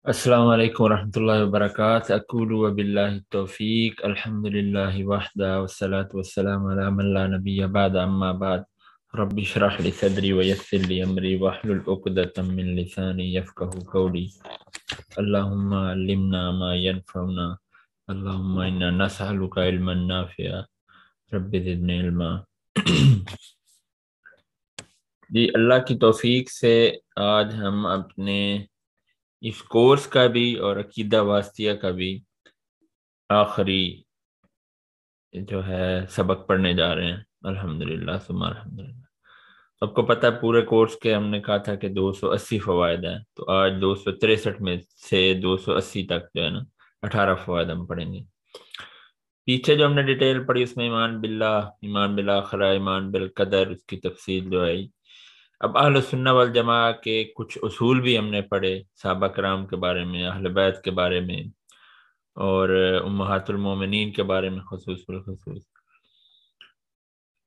Assalamualaikum warahmatullahi wabarakatuh. Aqulu wa billahi taufiq. Alhamdulillah wahda wassalatu wassalamu ala man la nabiyya ba'da amma ba'd. Rabbi shrah li sadri wa yassir li amri wa hlul uqdatan min lisani yafqahu qawli. Allahumma allimna ma yanfa'una. Allahumma inna nas'aluka ilman nafi'a. Rabbi zidni ilma. जी अल्लाह की तौफीक से आज हम अपने इस course का भी और अकीदा वास्तिया का भी आखिरी जो है सबक पढ़ने जा रहे हैं अल्हम्दुलिल्लाह सुम अल्हम्दुलिल्लाह सबको पता है पूरे कोर्स के हमने कहा था कि 280 फवायद हैं तो आज दो सौ तिरसठ में से 280 तक जो है ना अठारह फवायद हम पढ़ेंगे पीछे जो हमने डिटेल पढ़ी उसमें ईमान बिल्ला ईमान बिल आखरा ईमान बिल कदर उसकी तफसील जो आई अब अहल सुन्ना वाल जमा के कुछ असूल भी हमने पढ़े सबक राम के बारे में अहल बैत के बारे में और उमहातुलमोमिन के बारे में खसूस खसूस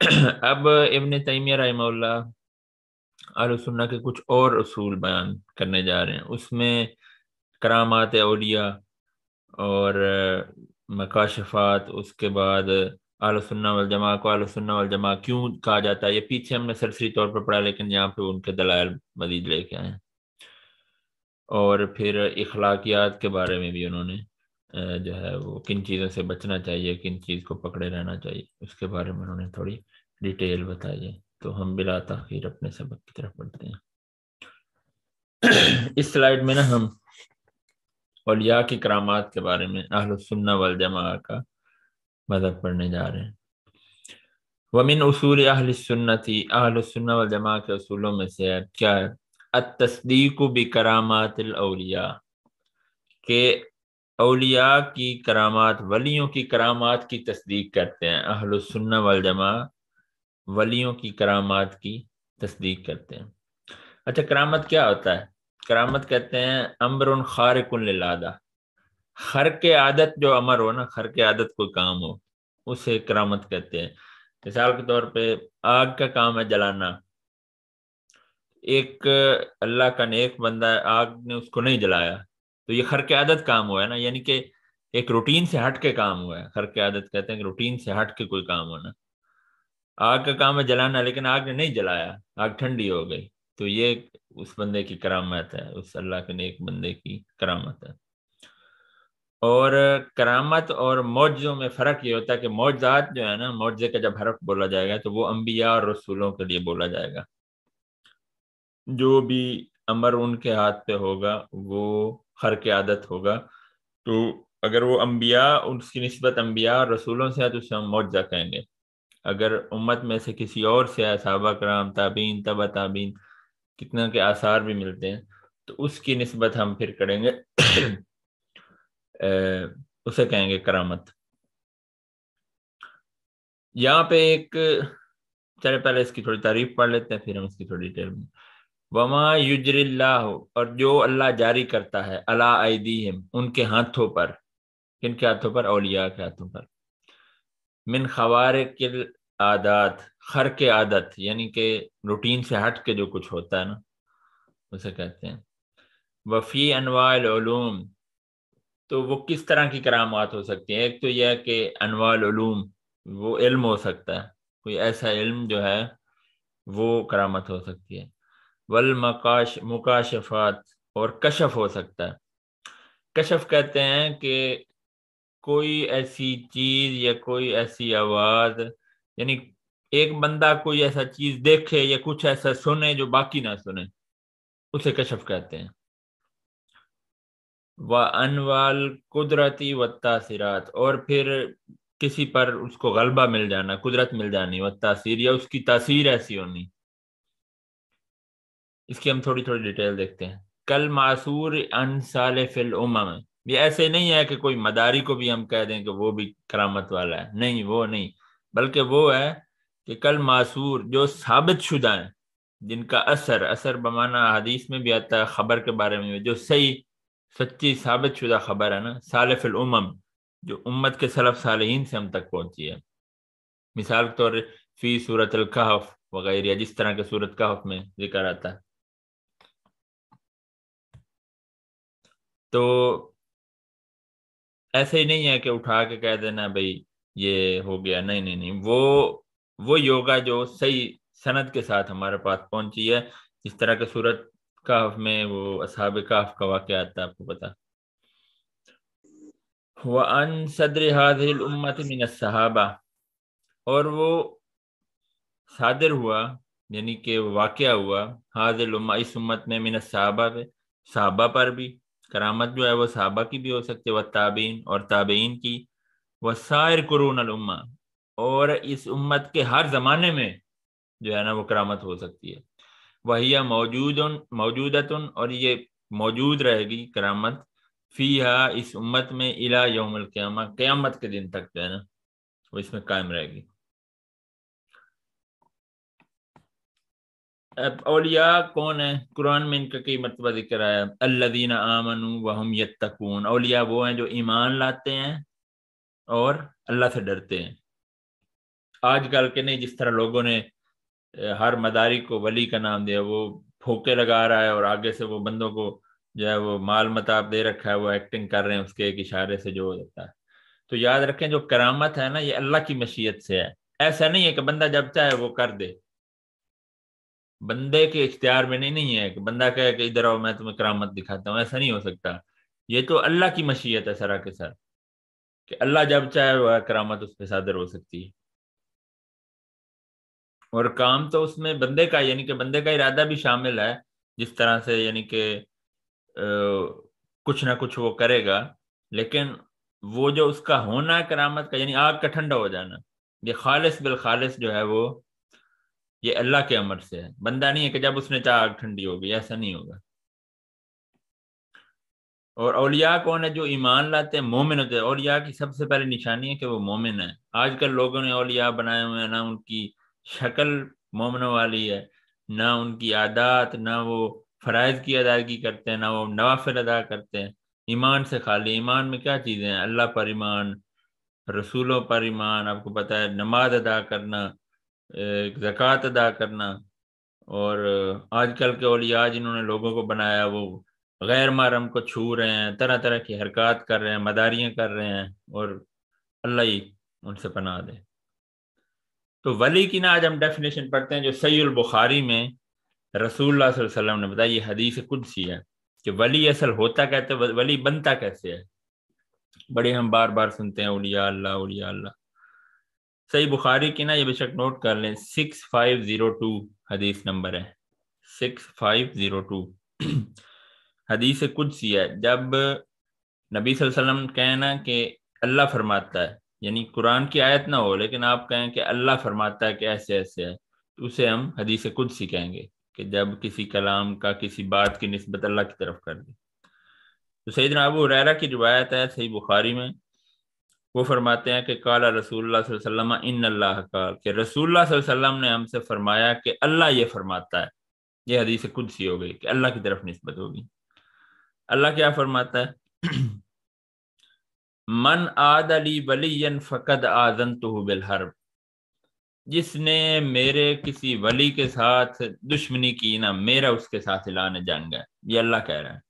अब इबन तैमिया रहमल्ला आलोसन्ना के कुछ और असूल बयान करने जा रहे हैं उसमें करामात ओलिया और मकाशफात उसके बाद आल सुन्ना जमा को आलोसन्ना सुन्ना जमा क्यों कहा जाता है ये पीछे हमने सरसरी तौर पर पढ़ा लेकिन यहाँ पे उनके दलायल मजीद लेके आए और फिर इखलाकियात के बारे में भी उन्होंने जो है वो किन चीज़ों से बचना चाहिए किन चीज़ को पकड़े रहना चाहिए उसके बारे में उन्होंने थोड़ी डिटेल बताई है तो हम बिला तखिर अपने सबक की तरफ पढ़ते हैं इस स्लाइड में ना हम औलिया की करामात के बारे में अहल सुन्ना वल जमा का मजहब पढ़ने जा रहे हैं वमिन असूल अहलसन्नती अहलसन्न वजमा के असूलों में से क्या है तस्दीक भी अलिया के अलिया की करामात वलियों की करामात की तस्दीक करते हैं अहलसन्न जमा वलियों की करामात की तस्दीक करते हैं अच्छा करामत क्या होता है करामत कहते हैं अम्बर ख़ारकुल्लादा खर के आदत जो अमर हो ना खर के आदत कोई काम हो उसे करामत कहते हैं मिसाल के तौर पे आग का काम है जलाना एक अल्लाह का नेक बंदा है आग ने उसको नहीं जलाया तो ये खर के आदत काम हुआ है ना यानी कि एक रूटीन से हट के काम हुआ है खर के आदत कहते हैं कि रूटीन से हट के कोई काम होना आग का काम है जलाना लेकिन आग ने नहीं जलाया आग ठंडी हो गई तो ये उस बंदे की करामत है उस अल्लाह के नेक बंदे की करामत है और करामत और मुआजों में फ़र्क ये होता है कि मौजात जो है ना मौजे का जब हरफ बोला जाएगा तो वो अम्बिया और रसूलों के लिए बोला जाएगा जो भी अमर उनके हाथ पे होगा वो हर के आदत होगा तो अगर वो अम्बिया उसकी नस्बत अम्बिया और रसूलों से है तो उसे हम मौजा कहेंगे अगर उम्मत में से किसी और से है सबा कराम ताबीन तबा ताबीन कितना के आसार भी मिलते हैं तो उसकी नस्बत हम फिर करेंगे उसे कहेंगे करामत यहाँ पे एक चले पहले इसकी थोड़ी तारीफ पढ़ लेते हैं फिर हम इसकी थोड़ी डिटेल में वमा युजरिल्ला और जो अल्लाह जारी करता है अला हिम उनके हाथों पर किन के हाथों पर अलिया के हाथों पर मिन खवार किल आदात खर के आदत यानी के रूटीन से हट के जो कुछ होता है ना उसे कहते हैं वफ़ी अनवालूम तो वो किस तरह की करामात हो सकती है एक तो यह कि अनवाल उलूम वो इल्म हो सकता है कोई ऐसा इल्म जो है वो करामत हो सकती है वल मकाश मुकाशफात और कशफ हो सकता है कशफ कहते हैं कि कोई ऐसी चीज़ या कोई ऐसी आवाज़ यानी एक बंदा कोई ऐसा चीज़ देखे या कुछ ऐसा सुने जो बाकी ना सुने उसे कशफ कहते हैं व अनवाल कुदरती वत्ता सिरात और फिर किसी पर उसको गलबा मिल जाना कुदरत मिल जानी व तासीर या उसकी तासीर ऐसी होनी इसकी हम थोड़ी थोड़ी डिटेल देखते हैं कल मासूर अनसाल फिल उमम ये ऐसे नहीं है कि कोई मदारी को भी हम कह दें कि वो भी करामत वाला है नहीं वो नहीं बल्कि वो है कि कल मासूर जो साबित शुदा है जिनका असर असर बमाना हदीस में भी आता है खबर के बारे में जो सही सच्ची साबित शुदा खबर है ना सालफिल उमम जो उम्मत के सलफ सालहीन से हम तक पहुंची है मिसाल के तौर फी सूरत अलकहफ वगैरह जिस तरह के सूरत कहफ में जिक्र आता है तो ऐसे ही नहीं है कि उठा के कह देना भाई ये हो गया नहीं नहीं नहीं वो वो योगा जो सही सनत के साथ हमारे पास पहुंची है जिस तरह के सूरत काफ में वो असाब काफ का वाक़ आता है आपको पता वन सदर हाजिल उम्मत मिन सहाबा और वो सादर हुआ यानी कि वाक़ हुआ हाजिल उम्मा इस उम्मत में मिन सहाबा पे सहाबा पर भी करामत जो है वो सहाबा की भी हो सकती है व ताबीन और ताबीन की व शायर कुरून उम्मा और इस उम्मत के हर ज़माने में जो है ना वो करामत हो सकती है वही मौजूद मौजूदत और ये मौजूद रहेगी करामत फी इस उम्मत में इला यौमल क्यामा क्यामत के दिन तक जो है ना वो इसमें कायम रहेगी औलिया कौन है कुरान में इनका कई मरतबा जिक्र आया अल्लादीन आमनु वहम यत्तकून औलिया वो हैं जो ईमान लाते हैं और अल्लाह से डरते हैं आजकल के नहीं जिस तरह लोगों ने हर मदारी को वली का नाम दिया वो फोके लगा रहा है और आगे से वो बंदों को जो है वो माल मताब दे रखा है वो एक्टिंग कर रहे हैं उसके एक इशारे से जो हो जाता है तो याद रखें जो करामत है ना ये अल्लाह की मशीयत से है ऐसा नहीं है कि बंदा जब चाहे वो कर दे बंदे के इख्तियार में नहीं, नहीं है कि बंदा कहे कि इधर आओ मैं तुम्हें करामत दिखाता हूँ ऐसा नहीं हो सकता ये तो अल्लाह की मशीयत है सरा के सर कि अल्लाह जब चाहे वह करामत उस पर सादर हो सकती है और काम तो उसमें बंदे का यानी कि बंदे का इरादा भी शामिल है जिस तरह से यानी कि कुछ ना कुछ वो करेगा लेकिन वो जो उसका होना करामत का यानी आग का ठंडा हो जाना ये खालिश बिल खालिश जो है वो ये अल्लाह के अमर से है बंदा नहीं है कि जब उसने चाह आग ठंडी होगी ऐसा नहीं होगा और अलिया कौन है जो ईमान लाते हैं मोमिन होते हैं अलिया की सबसे पहले निशानी है कि वो मोमिन है आजकल लोगों ने अलिया बनाए हुए हैं ना उनकी शक्ल मोमनों वाली है ना उनकी आदात ना वो फ़रज़ की अदायगी करते हैं ना वो नवाफिल अदा करते हैं ईमान से खाली ईमान में क्या चीज़ें हैं अल्लाह पर ईमान रसूलों पर ईमान आपको पता है नमाज अदा करना ज़क़़त अदा करना और आजकल के ओलिया जिन्होंने लोगों को बनाया वो गैर महरम को छू रहे हैं तरह तरह की हरकत कर रहे हैं मदारियाँ कर रहे हैं और अल्लाह ही उनसे पना दे तो वली की ना आज हम डेफिनेशन पढ़ते हैं जो सैल बुखारी में रसूल वसल्लम ने बताया ये हदीस सी है कि वली असल होता कहते वली बनता कैसे है बड़े हम बार बार सुनते हैं उलिया अल्लाह उलिया अल्लाह सही बुखारी की ना ये बेशक नोट कर लें सिक्स फाइव ज़ीरो टू हदीस नंबर है सिक्स फाइव ज़ीरो टू हदीस कुछ सी है जब नबी वसल्लम कहें ना कि अल्लाह फरमाता है यानी कुरान की आयत ना हो लेकिन आप कहें कि अल्लाह फरमाता है कि ऐसे ऐसे है तो उसे हम हदीस खुद कहेंगे कि जब किसी कलाम का किसी बात की नस्बत अल्लाह की तरफ कर दे तो सईदना अबू हुरैरा की रिवायत है सही बुखारी में वो फरमाते हैं कि काला रसूल वसल्लम इन अल्लाह का कि रसूल वसल्लम ने हमसे फरमाया कि अल्लाह ये फरमाता है ये हदीस सी हो गई कि अल्लाह की तरफ नस्बत होगी अल्लाह क्या फरमाता है मन आदली वलीन फ़कद आजन तो बिलहर जिसने मेरे किसी वली के साथ दुश्मनी की ना मेरा उसके साथ लाने जंग है ये अल्लाह कह रहा है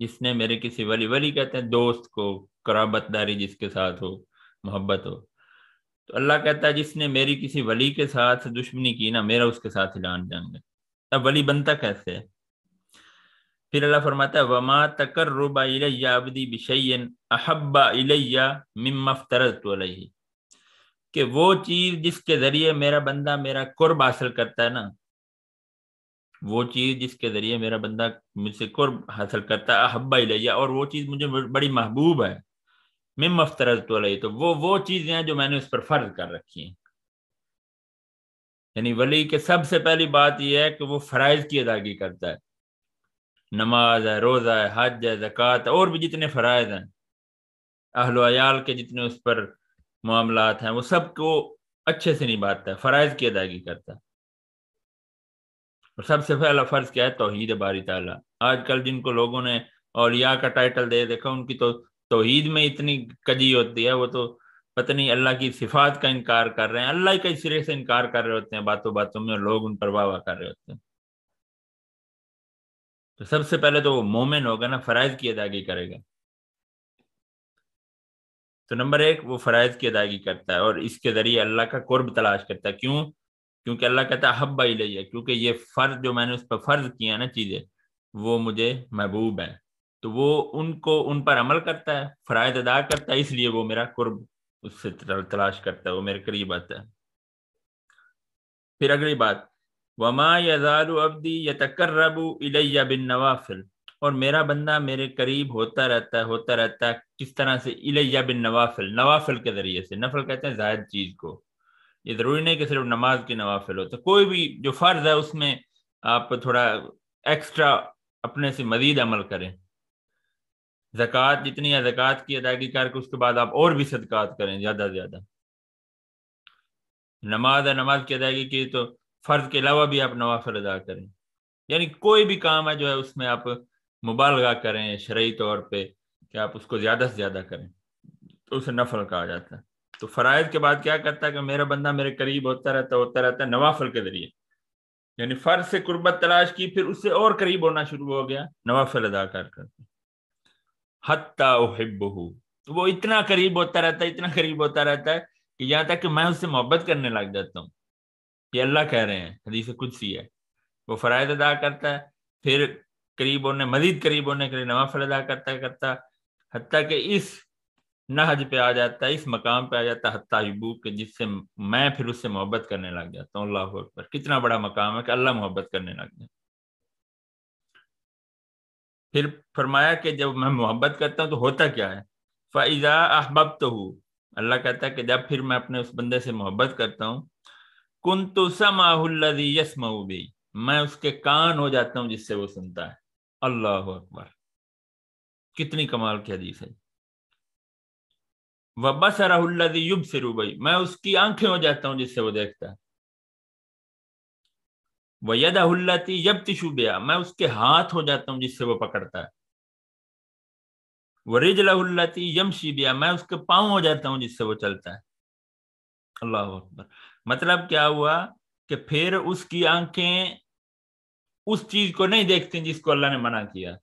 जिसने मेरे किसी वली वली कहते हैं दोस्त को कराबतदारी जिसके साथ हो मोहब्बत हो तो अल्लाह कहता है जिसने मेरी किसी वली के साथ दुश्मनी की ना मेरा उसके साथ लान जंग है अब वली बनता कैसे है फिर अल्लाह फरमाता है वमा तकर्रुबा इलैया अबदी बिशैन अहब्बा इलैया मिम्मा कि वो चीज जिसके जरिए मेरा बंदा मेरा कुर्ब हासिल करता है ना वो चीज जिसके जरिए मेरा बंदा मुझसे कुर्ब हासिल करता है अहब्बा इलैया और वो चीज मुझे बड़ी महबूब है मिम अफ्तरत तो वो वो चीजें हैं जो मैंने उस पर फर्ज कर रखी हैं यानी वली के सबसे पहली बात यह है कि वो फराइज की अदायगी करता है नमाज है रोज़ा है हज है ज़क़़त है और भी जितने फ़रज़ हैं अहलोयाल के जितने उस पर मामला हैं वो सब को अच्छे से निभाता है फ़रज़ की अदायगी करता है और सबसे पहला फ़र्ज़ क्या है तोहद बारी ताली कल जिनको लोगों ने औलिया का टाइटल दे देखा उनकी तो तोहद में इतनी कजी होती है वो तो पता नहीं अल्लाह की सिफात का इनकार कर रहे हैं अल्लाह के सिरे से इनकार कर रहे होते हैं बातों बातों में लोग उन पर वाह कर रहे होते हैं तो सबसे पहले तो वो मोमिन होगा ना फ़राइज़ की अदायगी करेगा तो नंबर एक वो फ़राइज़ की अदायगी करता है और इसके ज़रिए अल्लाह का कुर्ब तलाश करता है क्यों क्योंकि अल्लाह कहता है हब्बा इलैया क्योंकि ये फ़र्ज जो मैंने उस पर फ़र्ज किया ना चीज़ें वो मुझे महबूब है तो वो उनको उन पर अमल करता है फ़राइज अदा करता है इसलिए वो मेरा कुर्ब उससे तलाश करता है वो मेरे करीब आता है फिर अगली बात वमा यजारु अब्दी यतकर्रबू इलैया बिन नवाफिल और मेरा बंदा मेरे करीब होता रहता है होता रहता है किस तरह से इलैया बिन नवाफिल नवाफिल के ज़रिए से नफल कहते हैं जायद चीज़ को ये ज़रूरी नहीं कि सिर्फ नमाज की नवाफिल हो तो कोई भी जो फ़र्ज़ है उसमें आप थोड़ा एक्स्ट्रा अपने से मजीद अमल करें जक़ात जितनी है जक़ात की अदायगी करके उसके बाद आप और भी सदक़ात करें ज़्यादा से ज़्यादा नमाज है नमाज की अदायगी की तो फर्ज के अलावा भी आप नवाफिल अदा करें यानी कोई भी काम है जो है उसमें आप मुबालगा करें शर्य तौर पर कि आप उसको ज़्यादा से ज़्यादा करें तो उसे नफल कहा जाता है तो फ़रज़ के बाद क्या करता है कि मेरा बंदा मेरे करीब होता रहता होता रहता है नवाफल के ज़रिए यानी फ़र्ज से कुर्बत तलाश की फिर उससे और करीब होना शुरू हो गया नवाफल अदा कर करके हत्ता तो वो इतना करीब होता रहता है इतना करीब होता रहता है कि यहाँ तक कि मैं उससे मोहब्बत करने लग जाता हूँ ये अल्लाह कह रहे हैं हदीस कुदसी है वो फ़राइज अदा करता है फिर करीब होने मजीद करीब होने के लिए नवाफल अदा करता करता हती कि इस नहज पे आ जाता है इस मकाम पे आ जाता है हती हिबू के जिससे मैं फिर उससे मोहब्बत करने लग जाता हूँ अल्लाह अकबर कितना बड़ा मकाम है कि अल्लाह मोहब्बत करने लग जाए फिर फरमाया कि जब मैं मोहब्बत करता हूँ तो होता क्या है फ़ाइज़ा अहबब तो हूँ अल्लाह कहता है कि जब फिर मैं अपने उस बंदे से मोहब्बत करता हूँ कुंतु समाहुल्लदी यसमऊ भी मैं उसके कान हो जाता हूं जिससे वो सुनता है अल्लाह अकबर कितनी कमाल की हदीस है वह बस रहुल्लदी युब से रूबई मैं उसकी आंखें हो जाता हूं जिससे वो देखता है वह यद यब यब तिशुबिया मैं उसके हाथ हो जाता हूं जिससे वो पकड़ता है वह रिज लहुल्लती यम शिबिया मैं उसके पाँव हो जाता हूं जिससे वो चलता है अल्लाह अकबर मतलब क्या हुआ कि फिर उसकी आंखें उस चीज को नहीं देखती जिसको अल्लाह ने मना किया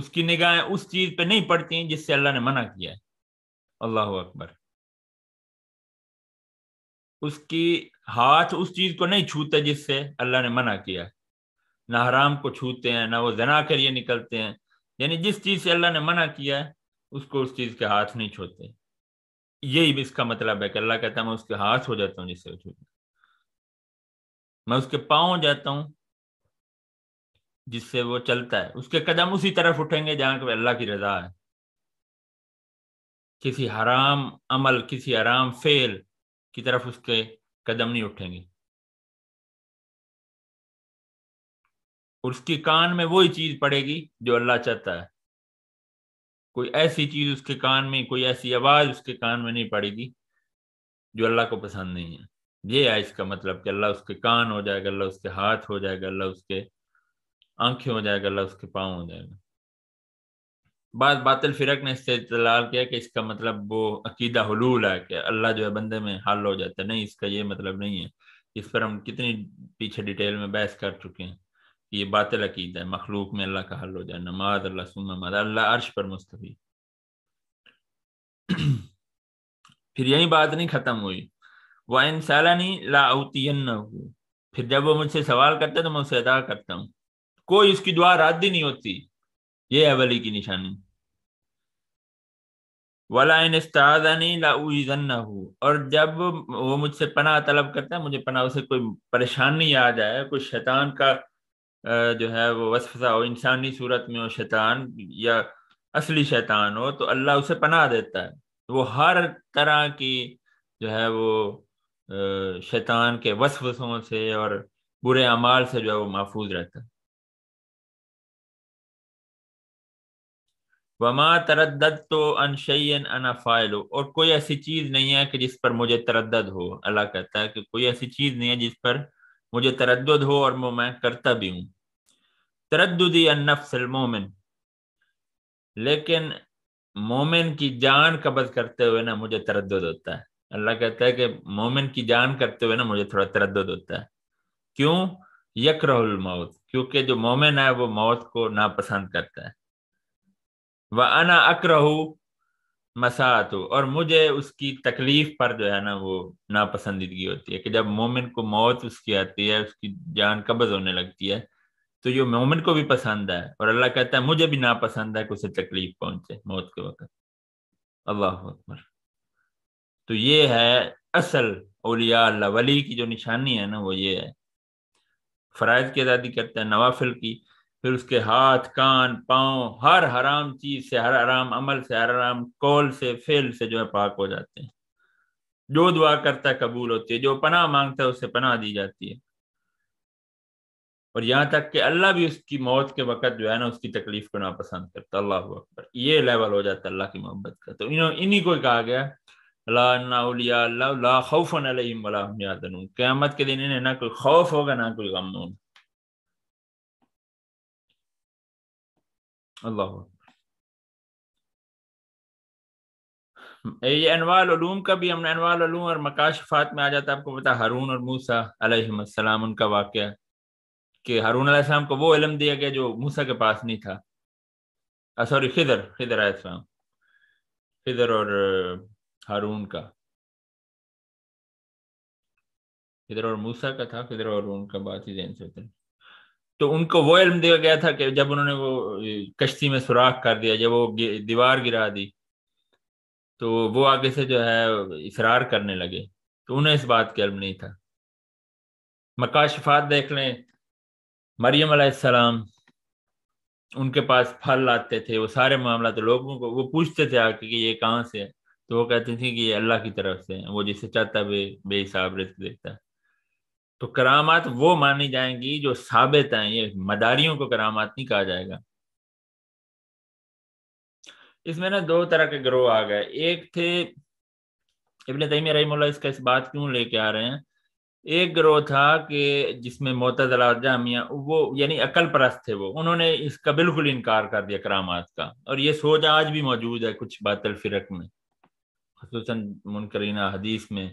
उसकी निगाहें उस चीज पे नहीं पड़ती जिससे अल्लाह ने मना किया अल्लाह अकबर उसकी हाथ उस चीज को नहीं छूते जिससे अल्लाह ने मना किया ना हराम को छूते हैं ना वो जना के लिए निकलते हैं यानी जिस चीज से अल्लाह ने मना किया है उसको उस चीज के हाथ नहीं छूते यही भी इसका मतलब है कि अल्लाह कहता है मैं उसके हाथ हो जाता हूँ जिससे वजूद मैं उसके पाँव हो जाता हूँ जिससे वो चलता है उसके कदम उसी तरफ उठेंगे जहाँ कि अल्लाह की रजा है किसी हराम अमल किसी हराम फेल की तरफ उसके कदम नहीं उठेंगे उसकी कान में वही चीज पड़ेगी जो अल्लाह चाहता है कोई ऐसी चीज उसके कान में कोई ऐसी आवाज उसके कान में नहीं पड़ेगी जो अल्लाह को पसंद नहीं है ये है इसका मतलब कि अल्लाह उसके कान हो जाएगा अल्लाह उसके हाथ हो जाएगा अल्लाह उसके आंखें हो जाएगा अल्लाह उसके पाँव हो जाएगा बाद बातल फिरक ने इससे इतलाल किया कि इसका मतलब वो अकीदा हलूल है कि अल्लाह जो है बंदे में हल हो जाता है नहीं इसका ये मतलब नहीं है इस पर हम कितनी पीछे डिटेल में बहस कर चुके हैं ये बातिल अकीदा है मखलूक में अल्लाह का हल हो जाए नमाज अल्लाह सुनमाज अल्लाह अर्श पर मुस्तफ़ी फिर यही बात नहीं ख़त्म हुई वह इन सालानी लाउतियन फिर जब वो मुझसे सवाल करता है तो मैं उसे अदा करता हूँ कोई उसकी दुआ रादी नहीं होती ये अवली की निशानी वाला इन इस्तादानी हो और जब वो मुझसे पना तलब करता है मुझे पनाह उसे कोई परेशानी आ जाए कोई शैतान का जो है वो वसफसा हो इंसानी सूरत में हो शैतान या असली शैतान हो तो अल्लाह उसे पनाह देता है तो वो हर तरह की जो है वो शैतान के वसफसों से और बुरे अमाल से जो है वो महफूज रहता है वमा तरद तो अनशन अनाफाइल और कोई ऐसी चीज़ नहीं है कि जिस पर मुझे तरद हो अल्लाह कहता है कि कोई ऐसी चीज़ नहीं है जिस पर मुझे तरद हो और मैं करता भी हूँ तरदी अन्नफल मोमिन लेकिन मोमिन की जान कबज करते हुए ना मुझे तरद होता है अल्लाह कहता है कि मोमिन की जान करते हुए ना मुझे थोड़ा तरद होता है क्यों रहुल मौत क्योंकि जो मोमिन है वो मौत को नापसंद करता है वह अना रहू मसातु और मुझे उसकी तकलीफ पर जो है ना वो नापसंदीदगी होती है कि जब मोमिन को मौत उसकी आती है उसकी जान कब्ज होने लगती है तो ये मोमिन को भी पसंद है और अल्लाह कहता है मुझे भी नापसंद है कि उसे तकलीफ पहुंचे मौत के वक्त अल्लाह अकबर तो ये है असल औलिया अल्लाह वली की जो निशानी है ना वो ये है फ़राइज की आज़ादी करते हैं नवाफिल की फिर उसके हाथ कान पाँव हर हराम चीज से हर हराम अमल से हर हराम कौल से फेल से जो है पाक हो जाते हैं जो दुआ करता है कबूल होती है जो पनाह मांगता है उसे पनाह दी जाती है और यहाँ तक कि अल्लाह भी उसकी मौत के वक़्त जो है ना उसकी तकलीफ को नापसंद करता अल्लाह अकबर ये लेवल हो जाता है अल्लाह की मोहब्बत का तो इन्हों इन्हीं को कहा गया ला क़्यामत के दिन इन्हें ना कोई खौफ होगा ना कोई गम होगा अल्लाह ये अनवालूम का भी हमने अनवालूम और मकाशफात में आ जाता है आपको पता हारून और मूसा अलैहिस्सलाम उनका वाक्य कि हारून अलैहिस्सलाम को वो इलम दिया गया जो मूसा के पास नहीं था सॉरी खिदर खिदर आलाम खिदर और हारून का खिदर और मूसा का था खिदर और हारून का बात ही जहन से उतरी तो उनको वो इल्म दिया गया था कि जब उन्होंने वो कश्ती में सुराख कर दिया जब वो दीवार गिरा दी तो वो आगे से जो है इसरार करने लगे तो उन्हें इस बात का इल्म नहीं था मकाशफात देख लें मरियम सलाम उनके पास फल लाते थे वो सारे मामला तो लोगों को वो पूछते थे आके कि ये कहाँ से है तो वो कहती थी कि ये अल्लाह की तरफ से है वो जिसे चाहता बे बेहिसाब रिस्क देता है तो करामात वो मानी जाएंगी जो साबित हैं ये मदारियों को करामात नहीं कहा जाएगा इसमें ना दो तरह के ग्रोह आ गए एक थे इबन तैमिया रही इसका इस बात क्यों लेके आ रहे हैं एक ग्रोह था कि जिसमें मोतजला जामिया वो यानी अकल परस्त थे वो उन्होंने इसका बिल्कुल इनकार कर दिया करामात का और ये सोच आज भी मौजूद है कुछ बातल फिरक में खूस मुनकरीना हदीस में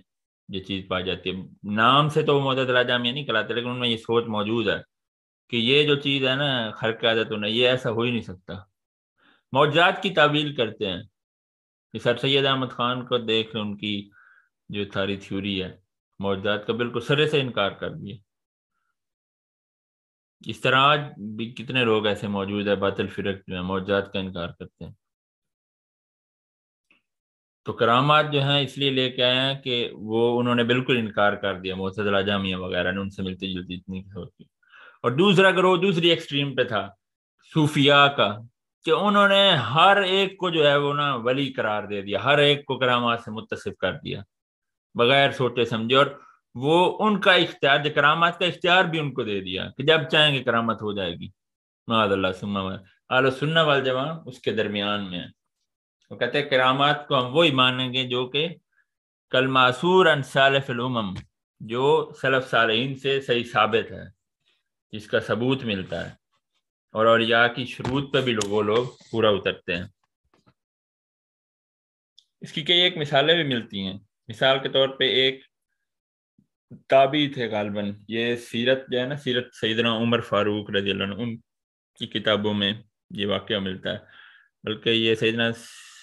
ये चीज़ पाई जाती है नाम से तो मदद राजा में नहीं कराते लेकिन उनमें ये सोच मौजूद है कि ये जो चीज़ है ना खर क्या आदत होना ये ऐसा हो ही नहीं सकता मौजात की तावील करते हैं सर सैद अहमद खान को देख उनकी जो सारी थ्योरी है मौजात का बिल्कुल सरे से इनकार कर दिए इस तरह आज भी कितने लोग ऐसे मौजूद है बातल फिरक जो है मौजात का इनकार करते हैं तो करामात जो हैं इसलिए लेके आए हैं कि वो उन्होंने बिल्कुल इनकार कर दिया मोहतजला जामिया वगैरह ने उनसे मिलती जुलती इतनी होती और दूसरा ग्रोह दूसरी एक्सट्रीम पे था सूफिया का कि उन्होंने हर एक को जो है वो ना वली करार दे दिया हर एक को करामात से मुतसिफ कर दिया बगैर सोचे समझे और वो उनका इख्तियार जो करामात का इख्तियार भी उनको दे दिया कि जब चाहेंगे करामत हो जाएगी माद अल्लाह सुन्ना आलो सुन्ना वाल जवान उसके दरमियान में है तो कहते हैं करामात को हम वही मानेंगे जो कि कल मासूर अन जो सलफ साल से सही साबित है जिसका सबूत मिलता है और यह की शुरूत पर भी लोगों लोग पूरा उतरते हैं इसकी कई एक मिसालें भी मिलती हैं मिसाल के तौर पे एक ताबी थे गालबन ये सीरत जो है ना सीरत सईदना उमर फारूक रजी उनकी किताबों में ये वाक्य मिलता है बल्कि ये सैदना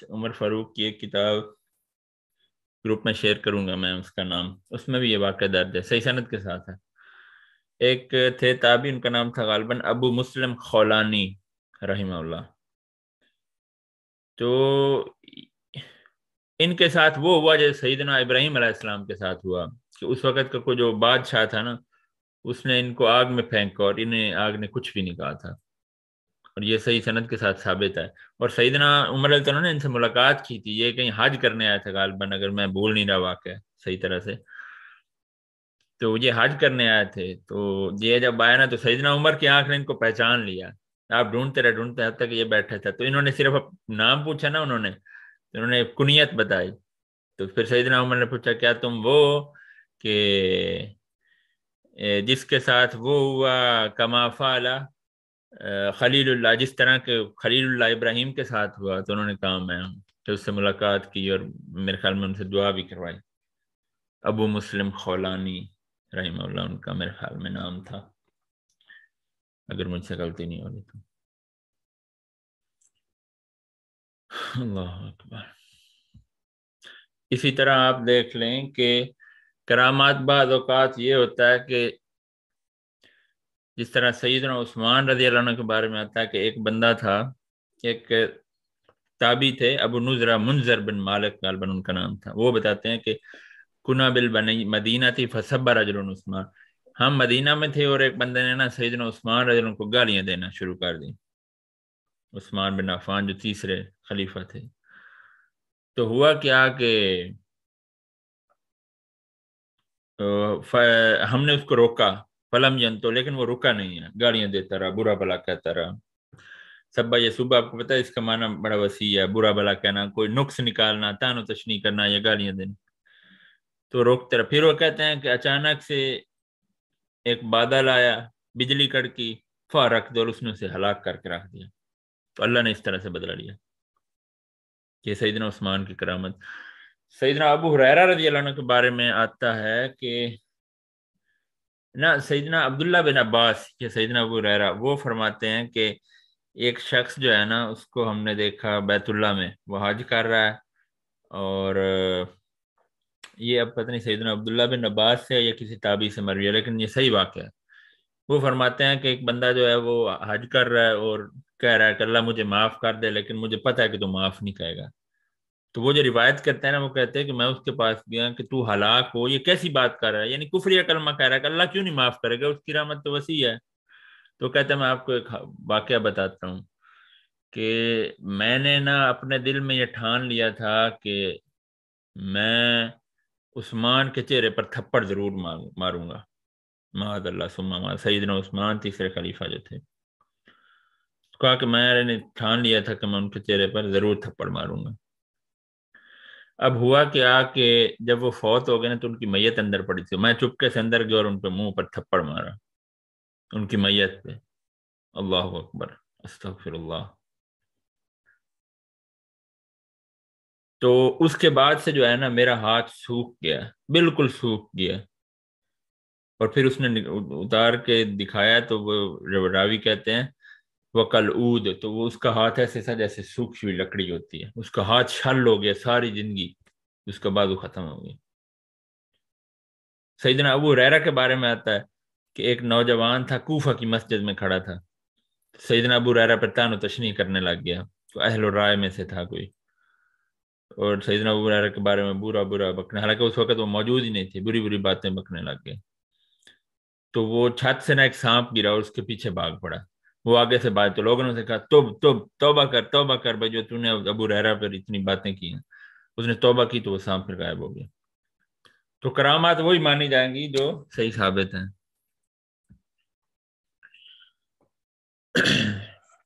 उमर फारूक की एक किताब ग्रुप में शेयर करूंगा मैं उसका नाम उसमें भी ये वाक़ दर्ज है सही सनत के साथ है एक थे ताबी उनका नाम था गालबन अबू मुस्लिम खौलानी रही तो इनके साथ वो हुआ जैसे सईदना इब्राहिम अलैहिस्सलाम के साथ हुआ कि उस वक़्त का कोई जो बादशाह था ना उसने इनको आग में फेंका और इन्हें आग ने कुछ भी नहीं कहा था और ये सही सनत के साथ साबित है और सईदना उमर तला तो ने इनसे मुलाकात की थी ये कहीं हज करने आया था गालबन अगर मैं भूल नहीं रहा वाक़ सही तरह से तो ये हज करने आए थे तो ये जब आया ना तो सईदना उमर की आंख ने इनको पहचान लिया आप ढूंढते रहे ढूंढते हद तक ये बैठा था तो इन्होंने सिर्फ नाम पूछा ना उन्होंने तो उन्होंने कुनियत बताई तो फिर सईदना उमर ने पूछा क्या तुम वो के जिसके साथ वो हुआ कमाफाला खलीलुल्लाह जिस तरह के खलीलुल्लाह इब्राहिम के साथ हुआ तो उन्होंने कहा मैं तो उससे मुलाकात की और मेरे ख्याल में उनसे दुआ भी करवाई अबू मुस्लिम खौलानी रही उनका मेरे ख्याल में नाम था अगर मुझसे गलती नहीं हो रही तो अल्लाह अकबर इसी तरह आप देख लें कि करामात बाद ये होता है कि जिस तरह सईदन उस्मान रजी के बारे में आता है कि एक बंदा था एक ताबी थे अब नुजरा मुंजर बिन मालिक गालबन उनका नाम था वो बताते हैं कि कुना बिल बनी मदीना थी फसबा रजन उस्मान हम मदीना में थे और एक बंदे ने ना सईदन उस्मान रजन को गालियाँ देना शुरू कर दी उस्मान बिन अफान जो तीसरे खलीफा थे तो हुआ क्या कि तो हमने उसको रोका फलम जन तो लेकिन वो रुका नहीं है गाड़ियां देता रहा बुरा भला कहता रहा सब भाई सुबह आपको पता है इसका माना बड़ा वसी है बुरा भला कहना कोई नुक्स निकालना तानो तशनी करना या गालियां देना तो रोकते रहा फिर वो कहते हैं कि अचानक से एक बादल आया बिजली कड़की फा रख दो और उसने उसे हलाक करके रख दिया तो अल्लाह ने इस तरह से बदला लिया ये सईदना उस्मान की करामत सईदना अबू हुरैरा रजी अल्लाह के बारे में आता है कि ना सैदना अब्दुल्ला बिन अब्बास या सईदना अबू रहरा वो फरमाते हैं कि एक शख्स जो है ना उसको हमने देखा बैतुल्ला में वो हज कर रहा है और ये अब पता नहीं सैदना अब्दुल्ला बिन अब्बास से या किसी ताबी से मरवी है लेकिन ये सही वाक़ है वो फरमाते हैं कि एक बंदा जो है वो हज कर रहा है और कह रहा है कि अल्लाह मुझे माफ़ कर दे लेकिन मुझे पता है कि तू माफ़ नहीं कहेगा तो वो जो रिवायत करते हैं ना वो कहते हैं कि मैं उसके पास गया कि तू हलाक हो ये कैसी बात कर रहा है यानी कुफरिया कलमा कह रहा है अल्लाह क्यों नहीं माफ करेगा उसकी रामत तो वसी है तो कहते हैं मैं आपको एक वाक्य बताता हूँ कि मैंने ना अपने दिल में ये ठान लिया था कि मैं उस्मान के चेहरे पर थप्पड़ जरूर मारूंगा महाद अल्लाह सुमा उस्मान तीसरे खलीफा जो थे कहा कि मैंने ठान लिया था कि मैं उनके चेहरे पर जरूर थप्पड़ मारूंगा अब हुआ क्या कि जब वो फौत हो गए ना तो उनकी मैयत अंदर पड़ी थी मैं चुपके से अंदर गया और उनके मुंह पर थप्पड़ मारा उनकी मैयत पे अल्लाह अकबर अस्तफिर तो उसके बाद से जो है ना मेरा हाथ सूख गया बिल्कुल सूख गया और फिर उसने उतार के दिखाया तो वो रावी कहते हैं वकल ऊद तो वो उसका हाथ ऐसे ऐसा जैसे सूखी हुई लकड़ी होती है उसका हाथ छल हो गया सारी जिंदगी उसका बाजू खत्म हो गया सईदना अबू रैरा के बारे में आता है कि एक नौजवान था कोफा की मस्जिद में खड़ा था सईदना अबू रैरा पर तान तशनी करने लग गया तो अहल राय में से था कोई और सईदना अबू रैरा के बारे में बुरा बुरा बकना हालांकि उस वक्त वो मौजूद ही नहीं थे बुरी बुरी बातें बकने लग गए तो वो छत से ना एक सांप गिरा और उसके पीछे भाग पड़ा वो आगे से बात तो लोगों ने कहा तुब तुब तोबा कर तोबा कर भाई जो तूने अबू रहरा पर इतनी बातें की हैं उसने तोबा की तो वो सांप फिर गायब हो गया तो करामात वही मानी जाएंगी जो सही साबित हैं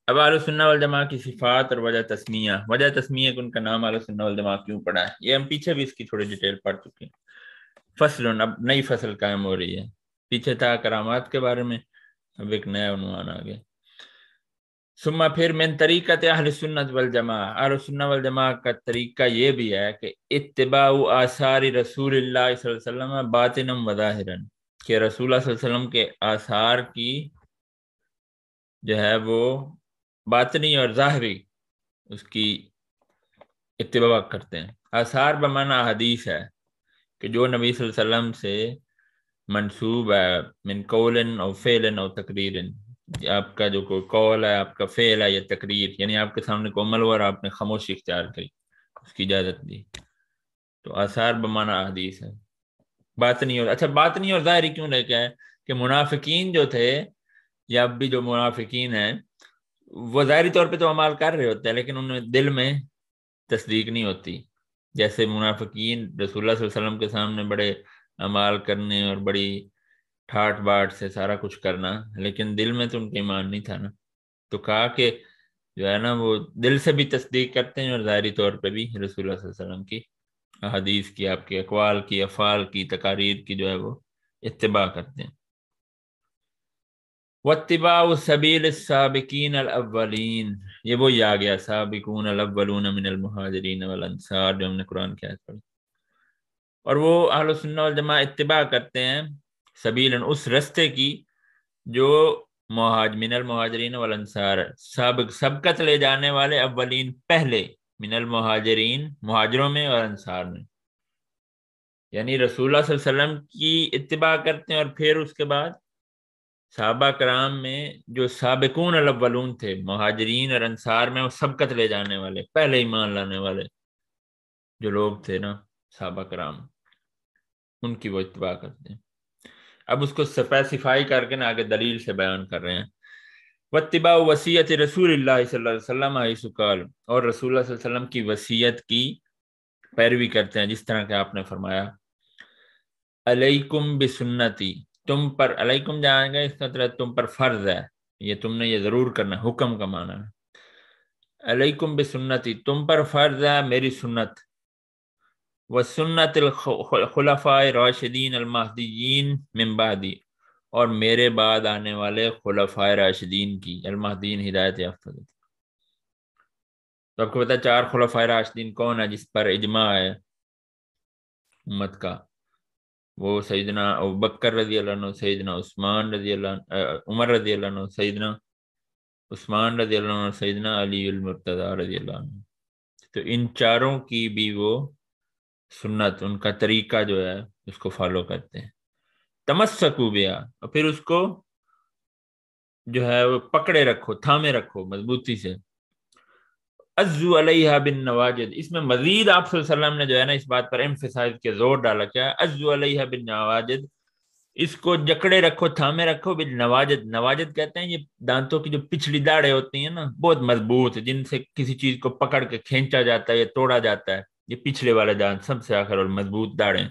अब आल सुन्ना वाल जमा की सिफात और वजह तस्मिया वजह तस्मिया उनका नाम आलो सुन्ना वाल जमा क्यों पड़ा है ये हम पीछे भी इसकी थोड़ी डिटेल पढ़ चुके हैं फसल अब नई फसल कायम हो रही है पीछे था करामात के बारे में अब एक नया अनुमान आ गया सुम्मा फिर मेन तरीका वल जमा अहल वलजमा वल जमा का तरीका ये भी है कि इतबा आसार रसूल वसम बातनम वज़ाहिरन के रसूल वसम के आसार की जो है वो बातनी और ज़ाहरी उसकी इतबा करते हैं आसार बमाना हदीस है कि जो नबी वसम से मनसूब है मिन कौलन और फ़ेलन और तकरीरन आपका जो कोई कॉल है आपका फेल है या तकरीर यानी आपके सामने कोमल और आपने खामोशी इख्तियार करी उसकी इजाज़त दी तो आसार बमाना अदीस है बात नहीं और अच्छा बात नहीं और ज़ाहिर क्यों लेके आए कि मुनाफिकीन जो थे या अब भी जो मुनाफिकीन हैं वो ज़ाहरी तौर पे तो अमाल कर रहे होते हैं लेकिन उनमें दिल में तस्दीक नहीं होती जैसे मुनाफिकीन रसूल वसल्लम के सामने बड़े अमाल करने और बड़ी ठाट बाट से सारा कुछ करना लेकिन दिल में तो उनका ईमान नहीं था ना तो कहा कि जो है ना वो दिल से भी तस्दीक करते हैं और ज़ाहरी तौर पर भी रसूल वसम की अदीस की आपके अकवाल की अफ़ाल की तकारीर की जो है वो इतबा करते हैं वतबा सबील सबकिन अलवलिन ये वो आ गया सबकून अलवलून मिनमहाजरीन वलसार जो हमने कुरान की आयत पढ़ी और वो अहल जमा इतबा करते हैं सबील उस रस्ते की जो मोहाज मिनल महाजरीन वंसार सब सबकत ले जाने वाले अव्वलीन पहले मिनल महाजरीन महाजरों में और अंसार में यानी रसूलुल्लाह वसल्लम की इतबा करते हैं और फिर उसके बाद साहबा कराम में जो सबकून अलवलून थे महाजरीन और अंसार में वो सबकत ले जाने वाले पहले ईमान लाने वाले जो लोग थे ना साहबा कराम उनकी वो इतबा करते हैं अब उसको स्पेसिफाई करके ना आगे दलील से बयान कर रहे हैं वतबा वसीयत रसूल और रसूल वसल्लम की वसीयत की पैरवी करते हैं जिस तरह के आपने फरमाया अलैकुम बिसुन्नति तुम पर अलैकुम जाएंगे इसका तरह मतलब तुम पर फर्ज है ये तुमने ये ज़रूर करना है हुक्म का माना है अलैकुम बिसुन्नति तुम पर फर्ज है मेरी सुन्नत वसन्नत वसन्नतलखलफ़ा राशिदीन अलमहदीन मम्बादी और मेरे बाद आने वाले खलफ़ा राशिदीन की अलमहदीन हिदायत याफ्त तो आपको पता चार खलफ़ा राशिदीन कौन है जिस पर इजमा है उम्मत का वो सईदना बकर रजी सईदना उस्मान रजी उमर रजी सईदना उस्मान रजी सईदना अली उलमरत रजी तो इन चारों की भी वो सुन्नत उनका तरीका जो है उसको फॉलो करते हैं बया और फिर उसको जो है वो पकड़े रखो थामे रखो मजबूती से अज्जू अलैहा बिन नवाजिद इसमें मजीद आप ने जो है ना इस बात पर एम्फेसाइज के जोर डाला क्या है अज्जू अलैहा बिन नवाजिद इसको जकड़े रखो थामे रखो बिन नवाजद नवाजद कहते हैं ये दांतों की जो पिछली दाड़े होती हैं ना बहुत मजबूत जिनसे किसी चीज को पकड़ के खींचा जाता है या तोड़ा जाता है ये पिछले वाले दांत सबसे आखिर और मजबूत दाड़े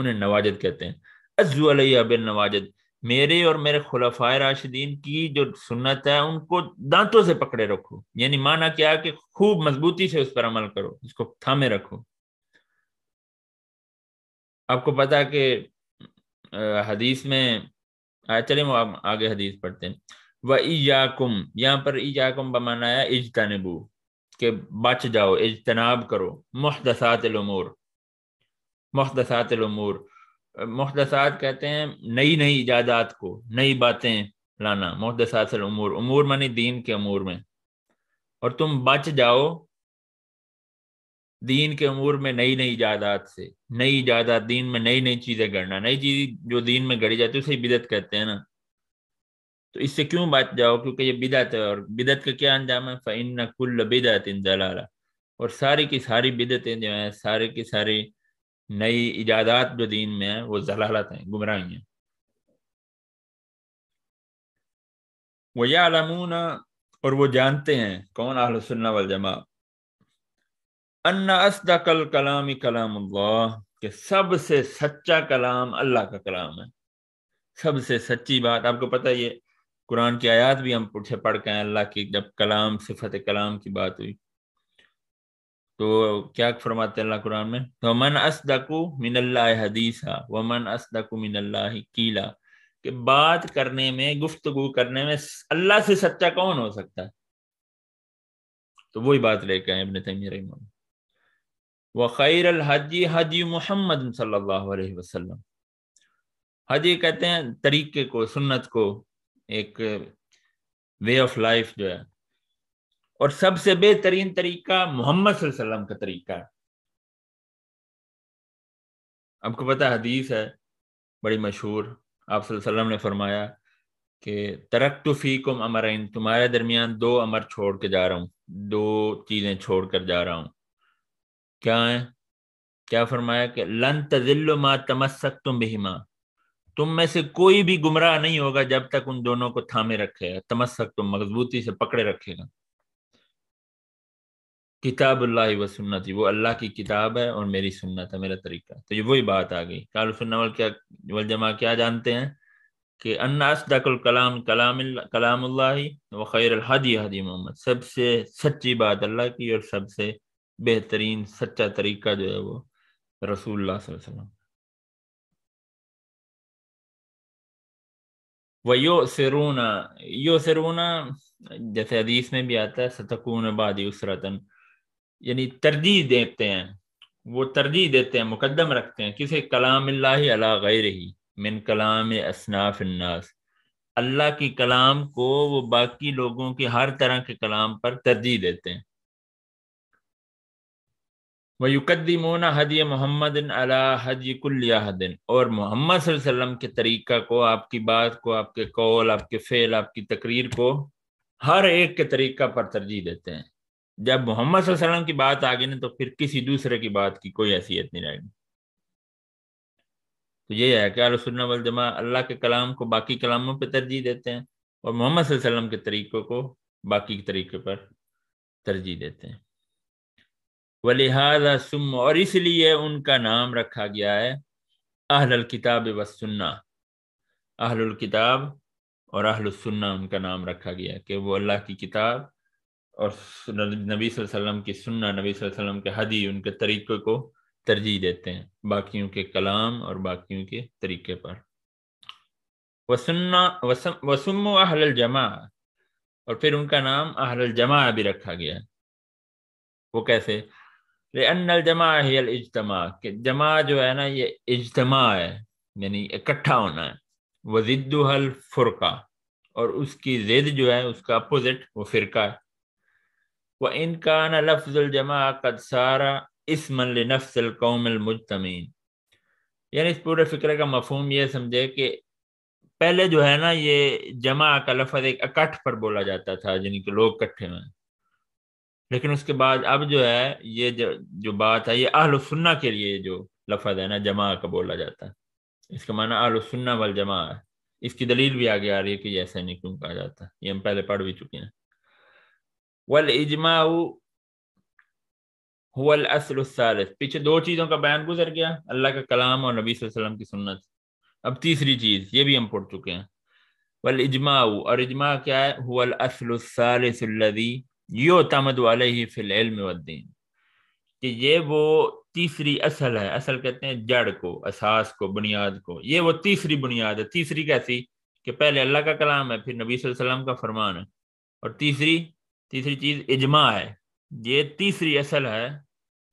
उन्हें नवाजत कहते हैं अजुअलिया बिन नवाजद मेरे और मेरे खुलफाए राशिदीन की जो सुन्नत है उनको दांतों से पकड़े रखो यानी माना क्या कि खूब मजबूती से उस पर अमल करो उसको थामे रखो आपको पता है कि हदीस में चले आगे हदीस पढ़ते हैं व ईजाकुम यहाँ पर ईजाकुम बमाना है इजतनबू के बच जाओ इजतनाब करो महदसातलमूर महदसातलमूर महदसात कहते हैं नई नई इजादात को नई बातें लाना अमूर उमूर मानी दीन के अमूर में और तुम बच जाओ दीन के अमूर में नई नई इजादात से नई इजादात दीन में नई नई चीज़ें गढ़ना नई चीज़ जो दीन में गढ़ी जाती है उसे बिदत कहते हैं ना तो इससे क्यों बात जाओ क्योंकि ये बिदत है और बिदत का क्या अंजाम है फिन कुल बिदत इन जलाला और सारी की सारी बिदतें जो हैं सारी की सारी नई इजादात जो दीन में है वो जलालत हैं गुमराही हैं वयालमून और वो जानते हैं कौन आहल सुन्ना वाल जमा अन्ना कल कलाम कलाम अल्लाह के सबसे सच्चा कलाम अल्लाह का कलाम है सबसे सच्ची बात आपको पता है ये कुरान की आयत भी हम पीछे पढ़ के अल्लाह की जब कलाम सिफत कलाम की बात हुई तो क्या फरमाते अल्लाह कुरान में तो मन असदकु मिनल्ला हदीसा व मन असदकु मिनल्ला कीला कि बात करने में गुफ्तगु करने में अल्लाह से सच्चा कौन हो सकता है तो वही बात लेके आए इबन तैमिया व खैर हजी हजी मोहम्मद सल्लल्लाहु अलैहि वसल्लम हजी कहते हैं तरीके को सुन्नत को एक वे ऑफ लाइफ जो है और सबसे बेहतरीन तरीका मोहम्मद वसल्लम का तरीका है आपको पता हदीस है बड़ी मशहूर आप वसल्लम ने फरमाया कि तरक तो फ़ी कुम अमरइन तुम्हारे दरमियान दो अमर छोड़ के जा रहा हूँ दो चीज़ें छोड़ कर जा रहा हूँ क्या है क्या फरमाया कि लन तजिल्लो मा तमस्क तुम माँ तुम में से कोई भी गुमराह नहीं होगा जब तक उन दोनों को थामे रखेगा तमस्क तुम मजबूती से पकड़े रखेगा किताब अल्लाह व सुन्नत वो अल्लाह की किताब है और मेरी सुन्नत है मेरा तरीका तो ये वही बात आ गई काल सुन्नवल क्या वल जमा क्या जानते हैं कि अन्नासदाकुल कलाम कलाम अल्लाह व खैर हदी हदी मोहम्मद सबसे सच्ची बात अल्लाह की और सबसे बेहतरीन सच्चा तरीका जो है वो रसूल वसल्लम यो सरूना जैसे हदीस में भी आता है सतकून बाद उसरतन यानी तरजीह देते हैं वो तरजीह देते हैं मुकदम रखते हैं किसे कलाम अला गैर ही मिन कलाम असनाफ अन्नास अल्लाह की कलाम को वो बाकी लोगों के हर तरह के कलाम पर तरजीह देते हैं वयुकदमून हदी मोहम्मद अला हदी कुल्लियादिन और मोहम्मद वसल्लम के तरीक़ा को आपकी बात को आपके कौल आपके फ़ेल आपकी तकरीर को हर एक के तरीक़ा पर तरजीह देते हैं जब मोहम्मद वसल्लम की बात आ गई ना तो फिर किसी दूसरे की बात की कोई हैसियत नहीं रहेगी तो ये है कि आलोसन्ना वलजमा अल्लाह के कलाम को बाकी कलामों पर तरजीह देते हैं और मोहम्मद वसल्लम के तरीक़ों को बाकी तरीक़े पर तरजीह देते हैं वलिहाजा सुम और इसलिए उनका नाम रखा गया है अहल किताब व सुन्ना अहल किताब और अहल सुन्ना उनका नाम रखा गया कि वो अल्लाह की किताब और नबी वसल्लम की सुन्ना नबी वसल्लम के हदी उनके तरीक़े को तरजीह देते हैं बाकियों के कलाम और बाकियों के तरीके पर वसन्ना वसुम अहल जमा और फिर उनका नाम अहल जमा भी रखा गया वो कैसे जमा ही इजतमा कि जमा जो है ना ये इजतमा है यानी इकट्ठा होना है वजिद्दु हल फुरका और उसकी जिद जो है उसका अपोजिट वो फिरका है वह इनका न जमा कद सारा इसमन नफ्सल मुजतमीन यानी इस पूरे फ़िक्र का मफहम यह समझे कि पहले जो है ना ये जमा का लफज एक इकट्ठ पर बोला जाता था यानी कि लोग इकट्ठे में लेकिन उसके बाद अब जो है ये जो, जो बात है ये आहल सुन्ना के लिए जो लफज है ना जमा का बोला जाता है इसका माना आहल सुन्ना वाल जमा है इसकी दलील भी आगे आ रही है कि ऐसा नहीं क्यों कहा जाता ये हम पहले पढ़ भी चुके हैं वल इजमाऊ हुवल असल पीछे दो चीज़ों का बयान गुजर गया अल्लाह का कलाम और नबी वसलम की सुन्नत अब तीसरी चीज़ ये भी हम पढ़ चुके हैं वल इजमाऊ और इजमा क्या है असल यो तमद वाले ही फिल में वद्दीन कि ये वो तीसरी असल है असल कहते हैं जड़ को असास को बुनियाद को ये वो तीसरी बुनियाद है तीसरी कैसी कि पहले अल्लाह का कलाम है फिर नबी वसल्लम का फरमान है और तीसरी तीसरी चीज़ इजमा है ये तीसरी असल है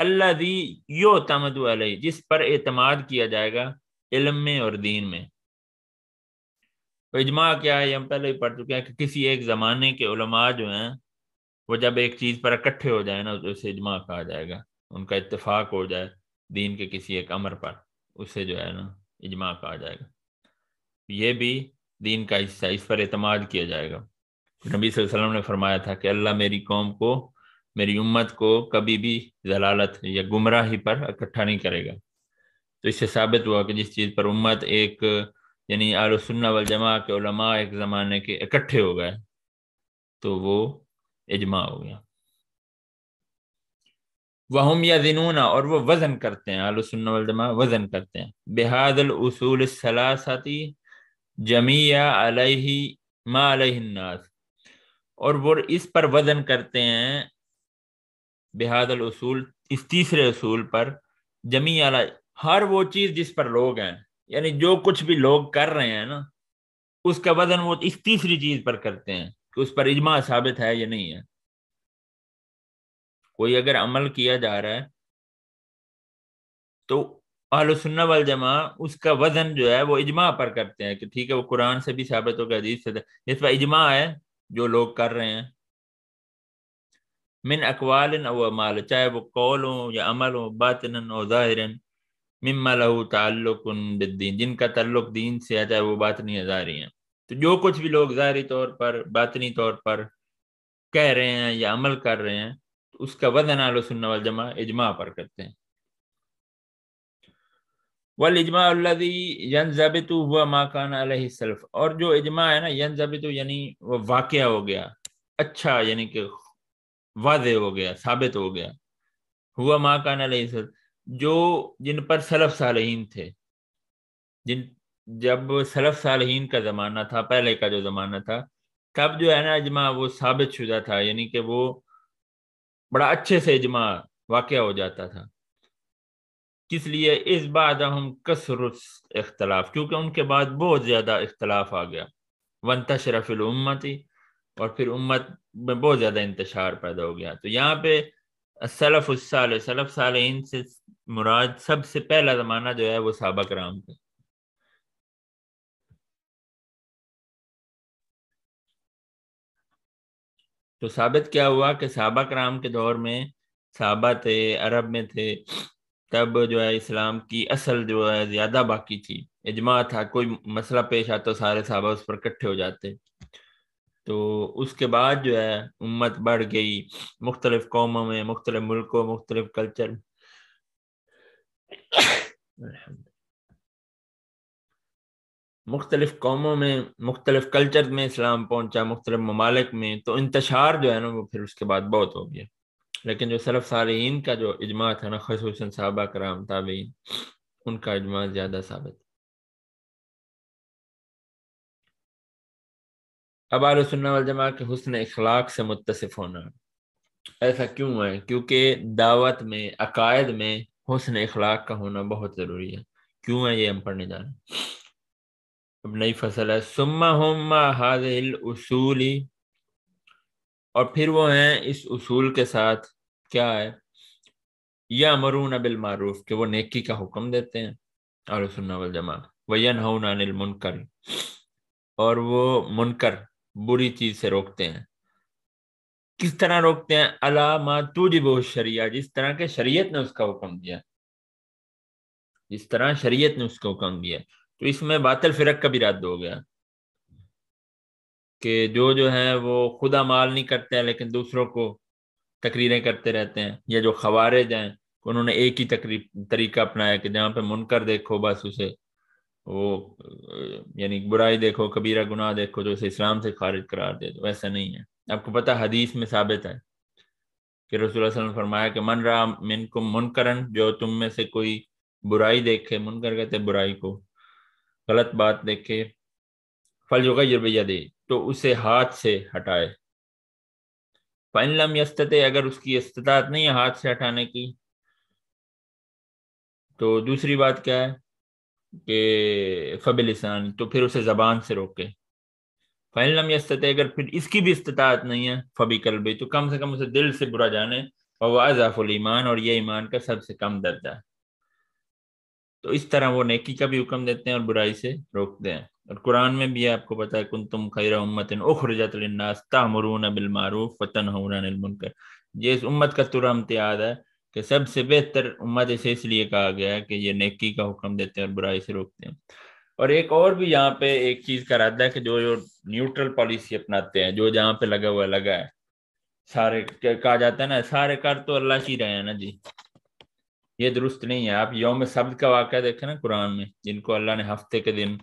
अल्लाह दी यो तमद वाली जिस पर एतमाद किया जाएगा इलम में और दीन में तो इजमा क्या है हम पहले ही पढ़ चुके हैं कि किसी एक ज़माने के उलमा जो हैं वो जब एक चीज पर इकट्ठे हो जाए ना तो उसे इजमा कहा जाएगा उनका इतफाक हो जाए दीन के किसी एक अमर पर उसे जो है ना इजमा कहा जाएगा ये भी दीन का हिस्सा इस पर अतमाद किया जाएगा नबी वसल्लम ने फरमाया था कि अल्लाह मेरी कौम को मेरी उम्मत को कभी भी जलालत या गुमराही पर इकट्ठा नहीं करेगा तो इससे साबित हुआ कि जिस चीज़ पर उम्मत एक यानी आलोसन्ना जमा के उलमा एक ज़माने के इकट्ठे हो गए तो वो इजमा हो गया वह या दिनूना और वो वजन करते हैं आलो सुन्न वजन करते हैं बेहदल उसूल सलासती जमिया अलही मा अलहन्नास और वो इस पर वजन करते हैं बेहदल उसूल इस तीसरे उसूल पर जमी अला हर वो चीज़ जिस पर लोग हैं यानी जो कुछ भी लोग कर रहे हैं ना उसका वजन वो इस तीसरी चीज़ पर करते हैं कि उस पर इजमा साबित है या नहीं है कोई अगर अमल किया जा रहा है तो आलोसन्ना वाल जमा उसका वजन जो है वो इजमा पर करते हैं कि ठीक है वो कुरान से भी साबित होगा हदीस से इस पर इजमा है जो लोग कर रहे हैं मिन अकवाल अमाल चाहे वो कौल हो या अमल हो बातन और ज़ाहिरन मिम्मा लहू ताल्लुक बिद्दीन जिनका तल्लुक दीन से है चाहे वो बात नहीं रही हैं तो जो कुछ भी लोग ज़ाहरी तौर पर बातनी तौर पर कह रहे हैं या अमल कर रहे हैं तो उसका वजन आलो सुनने वाल जमा इजमा पर करते हैं वल इजमा यन जबितु हुआ माकान सल्फ और जो इजमा है ना यन जबितु यानी वह वाक़ हो गया अच्छा यानी कि वाज हो गया साबित हो गया हुआ माकान सल्फ जो जिन पर सलफ सालहीन थे जिन जब सलफ सालहीन का ज़माना था पहले का जो ज़माना था तब जो है ना इजमा वो साबित शुदा था यानी कि वो बड़ा अच्छे से इजमा वाक़ हो जाता था किस लिए इस बाद हम कसर इख्तलाफ क्योंकि उनके बाद बहुत ज़्यादा इख्तलाफ आ गया वन ही और फिर उम्मत में बहुत ज़्यादा इंतशार पैदा हो गया तो यहाँ पे सलफ़ उसाल सलफ़ साल से मुराद सबसे पहला ज़माना जो है वो सबक राम थे तो साबित क्या हुआ कि सहाबा कराम के दौर में सहाबा थे अरब में थे तब जो है इस्लाम की असल जो है ज़्यादा बाकी थी इजमा था कोई मसला पेश आता तो सारे साहबा उस पर इकट्ठे हो जाते तो उसके बाद जो है उम्मत बढ़ गई मुख्तलिफ कौमों में मुख्तलिफ मुल्कों मुख्तलिफ कल्चर मुख्तलिफ कौमों में मुख्तलिफ कल्चर में इस्लाम पहुंचा मुख्तलिफ ममालिक में तो इंतशार जो है ना वो फिर उसके बाद बहुत हो गया लेकिन जो सलफ़ सारीन का जो इजमा था ना खसूस साहबा कराम ताबीन उनका इजमा ज़्यादा साबित अब आल सुन्ना जमा के हसन इखलाक से मुतसफ़ होना ऐसा क्यों है क्योंकि दावत में अकायद में हसन इखलाक का होना बहुत ज़रूरी है क्यों है ये हम पढ़ने जा रहे हैं अब नई फसल है सुम्मा हम्मा हाजिल उसूली और फिर वो हैं इस उसूल के साथ क्या है यह अमरून अबिल मारूफ के वो नेकी का हुक्म देते हैं और सुन्ना वल जमा वयन हौन अनिल मुनकर और वो मुनकर बुरी चीज से रोकते हैं किस तरह रोकते हैं अला मा तू जी बहुत शरिया जिस तरह के शरीयत ने उसका हुक्म दिया जिस तरह शरीयत ने उसका हुक्म दिया तो इसमें बातल फिरक का भी रद्द हो गया कि जो जो है वो खुद अमाल नहीं करते हैं लेकिन दूसरों को तकरीरें करते रहते हैं या जो खवारिज हैं उन्होंने एक ही तकरीब तरीका अपनाया कि जहाँ पे मुनकर देखो बस उसे वो यानी बुराई देखो कबीरा गुनाह देखो तो उसे इस्लाम से खारिज करार दे दो वैसा नहीं है आपको पता हदीस में साबित है कि रसूल वसल्लम फरमाया कि मन राम मिनकुम मुनकरन जो तुम में से कोई बुराई देखे मुनकर कहते बुराई को गलत बात देखे फल जो का दे तो उसे हाथ से हटाए फनलम यस्तते अगर उसकी इस्तात नहीं है हाथ से हटाने की तो दूसरी बात क्या है कि फबिलसान तो फिर उसे ज़बान से रोके फैलम यस्तते अगर फिर इसकी भी इस्तात नहीं है फबी कलबे तो कम से कम उसे दिल से बुरा जाने और वह अजाफुल ईमान और यह ईमान का सबसे कम दर्जा है तो इस तरह वो नेकी का भी हुक्म देते हैं और बुराई से रोकते हैं और कुरान में भी आपको पता है कुन तुम खैर उम्मत उखरजतनास तामरून बिलमारूफ वतन हमकर ये इस उम्मत का तुरा इम्तियाद है कि सबसे बेहतर उम्मत इसे इसलिए कहा गया है कि ये नेकी का हुक्म देते हैं और बुराई से रोकते हैं और एक और भी यहाँ पे एक चीज़ का इरादा है कि जो जो न्यूट्रल पॉलिसी अपनाते हैं जो जहाँ पे लगा हुआ लगा है सारे कहा जाता है ना सारे कर तो अल्लाह की रहे हैं ना जी ये दुरुस्त नहीं है आप योम शब्द का वाक़ देखें ना कुरान में जिनको अल्लाह ने हफ्ते के दिन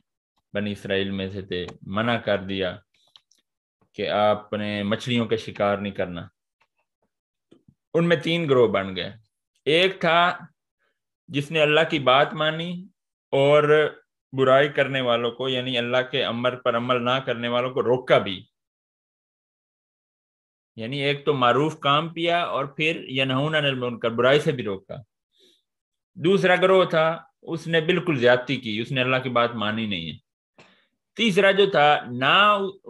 बनी इसराइल में से थे मना कर दिया कि आपने मछलियों का शिकार नहीं करना उनमें तीन ग्रोह बन गए एक था जिसने अल्लाह की बात मानी और बुराई करने वालों को यानी अल्लाह के अमर पर अमल ना करने वालों को रोका भी यानी एक तो मारूफ काम किया और फिर नहुना निर्मल कर बुराई से भी रोका दूसरा ग्रोह था उसने बिल्कुल ज्यादती की उसने अल्लाह की बात मानी नहीं है तीसरा जो था ना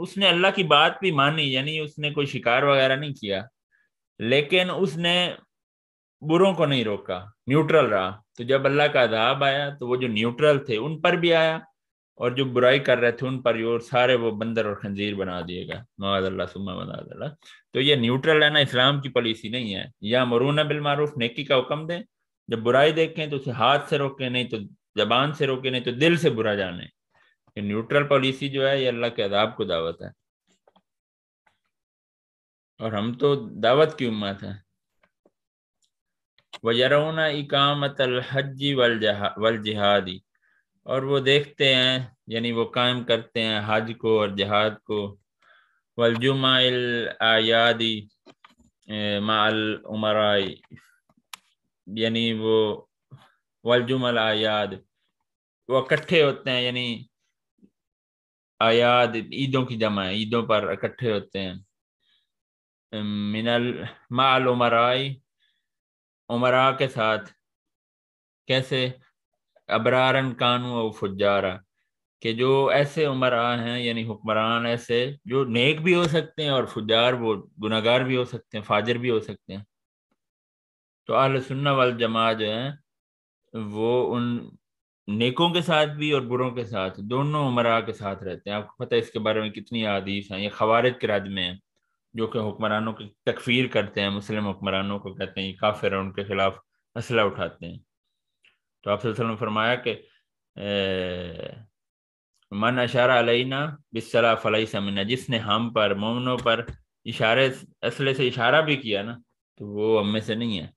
उसने अल्लाह की बात भी मानी यानी उसने कोई शिकार वगैरह नहीं किया लेकिन उसने बुरों को नहीं रोका न्यूट्रल रहा तो जब अल्लाह का अदाब आया तो वो जो न्यूट्रल थे उन पर भी आया और जो बुराई कर रहे थे उन पर और सारे वो बंदर और खंजीर बना दिएगा मवादल्ला सुमा तो ये न्यूट्रल है ना इस्लाम की पॉलिसी नहीं है या मरूना बिल मारूफ नेकी का हुक्म दें जब बुराई देखें तो उसे हाथ से रोके नहीं तो जबान से रोके नहीं तो दिल से बुरा जाने ये न्यूट्रल पॉलिसी जो है ये अल्लाह के अदाब को दावत है और हम तो दावत की उम्मत है वजरौना इकामत हज्जी वल जिहादी और वो देखते हैं यानी वो कायम करते हैं हज को और जिहाद को वलजुमा आयादी माल उमराई यानी वो वलजुमल आयाद वो इकट्ठे होते हैं यानी आयाद ईदों की जमा है ईदों पर इकट्ठे होते हैं मिनल माल उमराई उमरा के साथ कैसे अबरारन कानू और फुजारा के जो ऐसे उमरा हैं यानी हुक्मरान ऐसे जो नेक भी हो सकते हैं और फुजार वो गुनागार भी हो सकते हैं फाजर भी हो सकते हैं तो अल सुन्ना वाल जमा जो है वो उन नेकों के साथ भी और बुरों के साथ दोनों उमरा के साथ रहते हैं आपको पता है इसके बारे में कितनी आदीफ हैं ये खवारज के राज में है जो कि हुक्मरानों की तकफीर करते हैं मुस्लिम हुक्मरानों को कहते हैं ये काफिर है उनके खिलाफ असला उठाते हैं तो आप वसल्लम फरमाया कि मन अशारा अलैना बिसला फलई समना जिसने हम पर मोमनों पर इशारे असले से इशारा भी किया ना तो वो हम में से नहीं है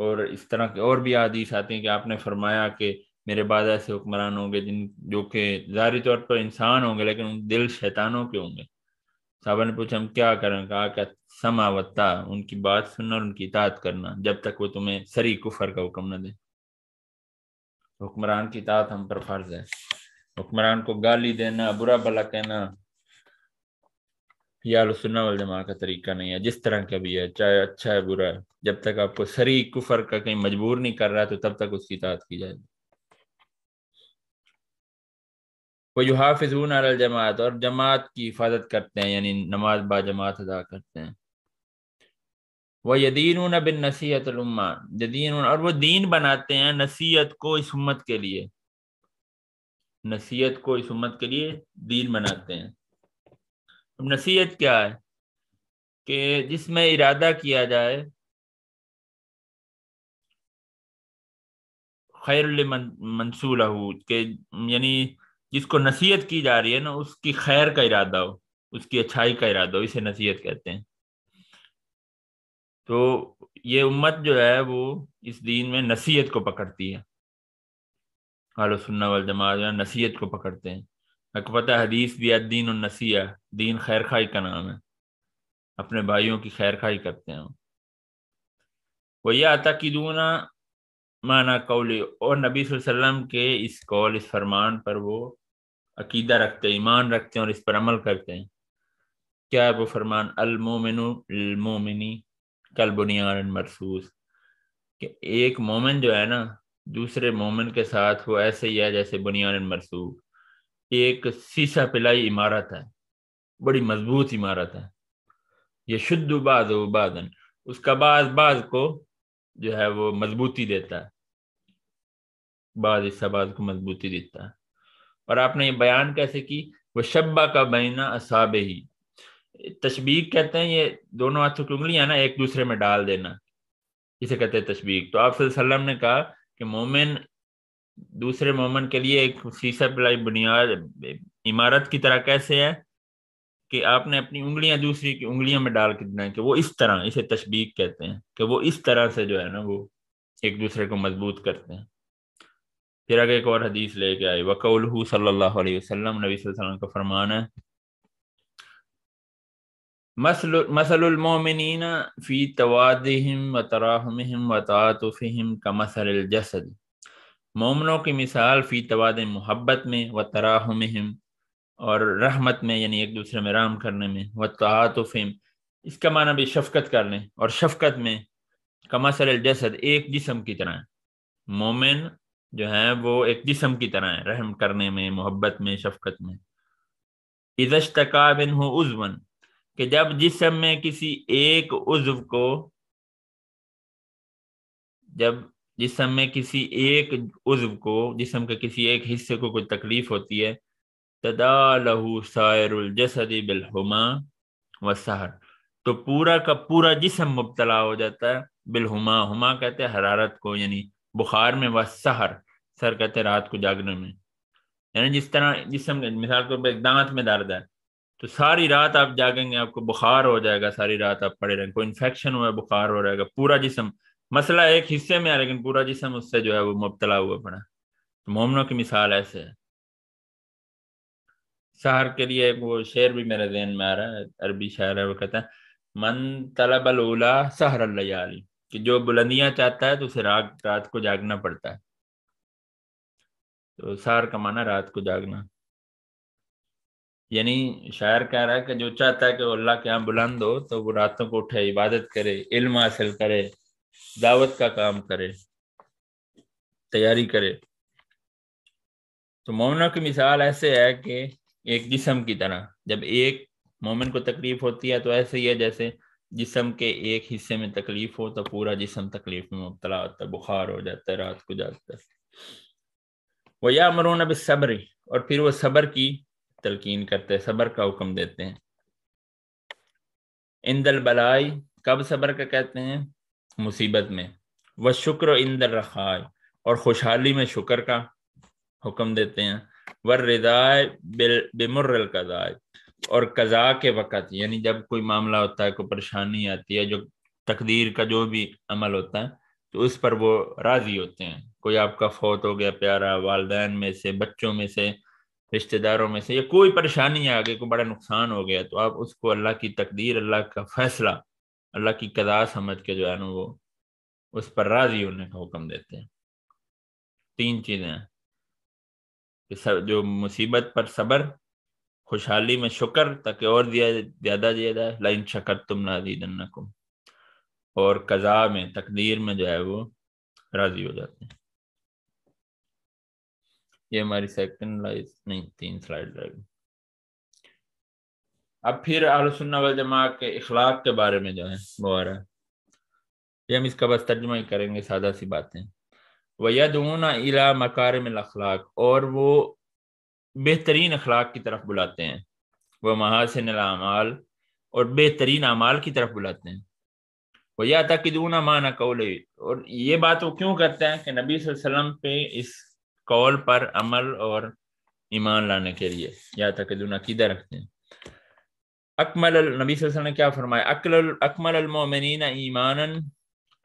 और इस तरह के और भी आदिश आते हैं कि आपने फरमाया कि मेरे बाद ऐसे हुक्मरान होंगे जिन जो कि जारी तौर पर इंसान होंगे लेकिन उन दिल शैतानों के होंगे साहबा ने पूछा हम क्या करें कहा क्या समावत्ता उनकी बात सुनना और उनकी इतात करना जब तक वो तुम्हें सरी कुफर का हुक्म न दे हुक्मरान की इतात हम पर फर्ज है हुक्मरान को गाली देना बुरा भला कहना यार सुनना वाले दिमाग का तरीका नहीं है जिस तरह का भी है चाहे अच्छा है बुरा है जब तक आपको सरी कुफर का कहीं मजबूर नहीं कर रहा तो तब तक उसकी इतात की जाएगी जो युहाफिजून अल जमात और जमात की हिफाजत करते हैं यानी नमाज बा जमात अदा करते हैं वह यदीन बिन नसीहतलम्मा यदीन और वो दीन बनाते हैं नसीहत को इस उम्मत के लिए नसीहत को इस उम्मत के लिए दीन बनाते हैं अब नसीहत क्या है कि जिसमें इरादा किया जाए खैर मंसूल के यानी जिसको नसीहत की जा रही है ना उसकी खैर का इरादा हो उसकी अच्छाई का इरादा हो इसे नसीहत कहते हैं तो ये उम्मत जो है वो इस दीन में नसीहत को पकड़ती है आलो सुन्ना वाल जमा नसीहत को पकड़ते हैं है हदीस दिया दीन और नसीहा दीन खैर खाई का नाम है अपने भाइयों की खैर खाई करते हैं कि दूना माना कौली और नबी वसल्लम के इस कौल इस फरमान पर वो अकीदा रखते हैं ईमान रखते हैं और इस पर अमल करते हैं क्या है वो फरमान अलमोमिनमोमिनी कल बुनियाद मरसूस कि एक मोमिन जो है ना दूसरे मोमिन के साथ वो ऐसे ही है जैसे बुनियाद मरसूस एक शीशा पिलाई इमारत है बड़ी मजबूत इमारत है ये शुद्ध बाज बादन उसका बाज बाज को जो है वो मजबूती देता है बाज इस बाज को मजबूती देता है और आपने ये बयान कैसे की वह शब्बा का बहना असाब ही तशबीक कहते हैं ये दोनों हाथों की उंगलियां ना एक दूसरे में डाल देना इसे कहते हैं तशबीक तो आप ने कहा कि मोमिन दूसरे मोमेंट के लिए एक शीशा पिलाई बुनियाद इमारत की तरह कैसे है कि आपने अपनी उंगलियां दूसरी की उंगलियों में डाल के देना कि वो इस तरह इसे तशबीक कहते हैं कि वो इस तरह से जो है ना वो एक दूसरे को मजबूत करते हैं फिर आगे एक और हदीस लेके आई वकौल सल्लल्लाहु अलैहि वसल्लम नबी वसल्लम का फरमान है मसलमोमिन फ़ी तवादम व तराहम व तातफ़म का मसल जसद मोमनों की मिसाल फ़ी तवाद मोहब्बत में व महम और रहमत में यानी एक दूसरे में राम करने में व तातुफ़म इसका माना भी शफकत कर लें और शफकत में कमासल जसद एक जिसम की तरह है मोमिन जो है वो एक जिसम की तरह है रहम करने में मोहब्बत में शफकत में इजश तकाबिन हो उजवन कि जब जिसम में किसी एक उज्व को जब जिसम में किसी एक उज्व को जिसम के किसी एक हिस्से को कोई तकलीफ होती है तदा लहू सायरजसदी बिलहुमा सहर तो पूरा का पूरा जिसम मुबतला हो जाता है बिलहुमा हुमा कहते हैं हरारत को यानी बुखार में व सहर सर कहते हैं रात को जागने में यानी जिस तरह जिसम मिसाल तौर पर दांत में दर्द है तो सारी रात आप जागेंगे आपको बुखार हो जाएगा सारी रात आप पड़े रहेंगे कोई इन्फेक्शन हुआ बुखार हो जाएगा पूरा जिसम मसला एक हिस्से में है लेकिन पूरा जिसम उससे जो है वो मुबतला हुआ पड़ा तो मोमनों की मिसाल ऐसे है शहर के लिए एक वो शेर भी मेरे जहन में आ रहा है अरबी शायर है वो कहता है मन तलब उला सहर अल्लाह कि जो बुलंदियां चाहता है तो उसे रात रात को जागना पड़ता है तो सहर का माना रात को जागना यानी शायर कह रहा है कि जो चाहता है कि अल्लाह के यहाँ बुलंद हो तो वो रातों को उठे इबादत करे इल्म हासिल करे दावत का काम करे तैयारी करे तो मोमनों की मिसाल ऐसे है कि एक जिसम की तरह जब एक मोमन को तकलीफ होती है तो ऐसे ही है जैसे जिसम के एक हिस्से में तकलीफ हो तो पूरा जिसम तकलीफ में मुबतला होता है बुखार हो जाता है रात को जाता है वह या मरून अब सब्र और फिर वो सब्र की तलकीन करते हैं सब्र का हुक्म देते हैं इंदल बलाई कब सब्र का कहते हैं मुसीबत में व शुक्र इंदर रखाए और खुशहाली में शुक्र का हुक्म देते हैं वर रिदाय बेमुर्रल कदाए और कज़ा के वक़्त यानी जब कोई मामला होता है कोई परेशानी आती है जो तकदीर का जो भी अमल होता है तो उस पर वो राज़ी होते हैं कोई आपका फौत हो गया प्यारा वालदेन में से बच्चों में से रिश्तेदारों में से या कोई परेशानी आ गई कोई बड़ा नुकसान हो गया तो आप उसको अल्लाह की तकदीर अल्लाह का फैसला अल्लाह की कदा समझ के जो है ना वो उस पर राजी होने का हुक्म देते हैं तीन चीज़ें हैं कि सब जो मुसीबत पर सब्र खुशहाली में शुक्र ताकि और दिया ज़्यादा दिया जाए लाइन शकर तुम नाजीदन्नकुम और कज़ा में तकदीर में जो है वो राजी हो जाते हैं ये हमारी सेकंड लाइज नहीं तीन स्लाइड रहेगी अब फिर आलोचना वाल जमा के इखलाक के बारे में जो है वो आ रहा है ये हम इसका बस तर्जमा ही करेंगे सादा सी बातें वयदूना इला मकारम अखलाक और वो बेहतरीन अखलाक की तरफ बुलाते हैं वह महासिन अमाल और बेहतरीन अमाल की तरफ बुलाते हैं वह या दूना माना कौल और ये बात वो क्यों करते हैं कि नबी वसल्लम पे इस कौल पर अमल और ईमान लाने के लिए या दूना किधर रखते हैं अकमल नबी वसल्लम ने क्या फरमाया अकल अकमल मोमिन ईमान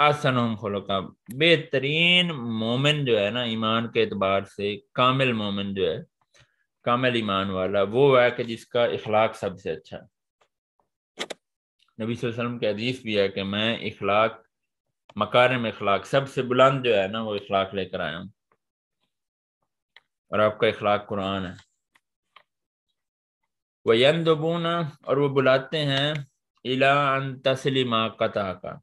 आसन खुलका बेहतरीन मोमिन जो है ना ईमान के अतबार से कामिल मोमिन जो है कामिल ईमान वाला वो है कि जिसका इखलाक सबसे अच्छा है नबी वसल्लम के हदीस भी है कि मैं इखलाक में इखलाक सबसे बुलंद जो है ना वो इखलाक लेकर आया हूँ और आपका इखलाक कुरान है वंदबूना और वो बुलाते हैं इला तस्लिमा कता का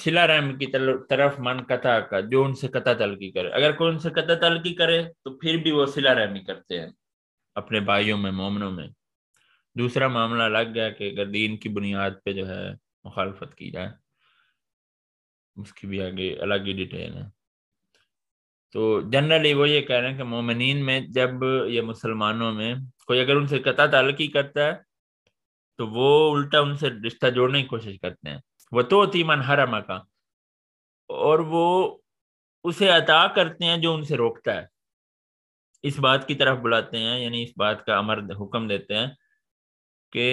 सिला रहम की तरफ मन कता का जो उनसे कता तलकी करे अगर कोई उनसे कता तलकी करे तो फिर भी वो सिला रहमी करते हैं अपने भाइयों में मोमनों में दूसरा मामला लग गया कि अगर दीन की बुनियाद पे जो है मुखालफत की जाए उसकी भी आगे अलग ही डिटेल है तो जनरली वो ये कह रहे हैं कि मोमिन में जब ये मुसलमानों में कोई अगर उनसे कता तलकी करता है तो वो उल्टा उनसे रिश्ता जोड़ने की कोशिश करते हैं वह तो तीमन हर का और वो उसे अता करते हैं जो उनसे रोकता है इस बात की तरफ बुलाते हैं यानी इस बात का अमर हुक्म देते हैं कि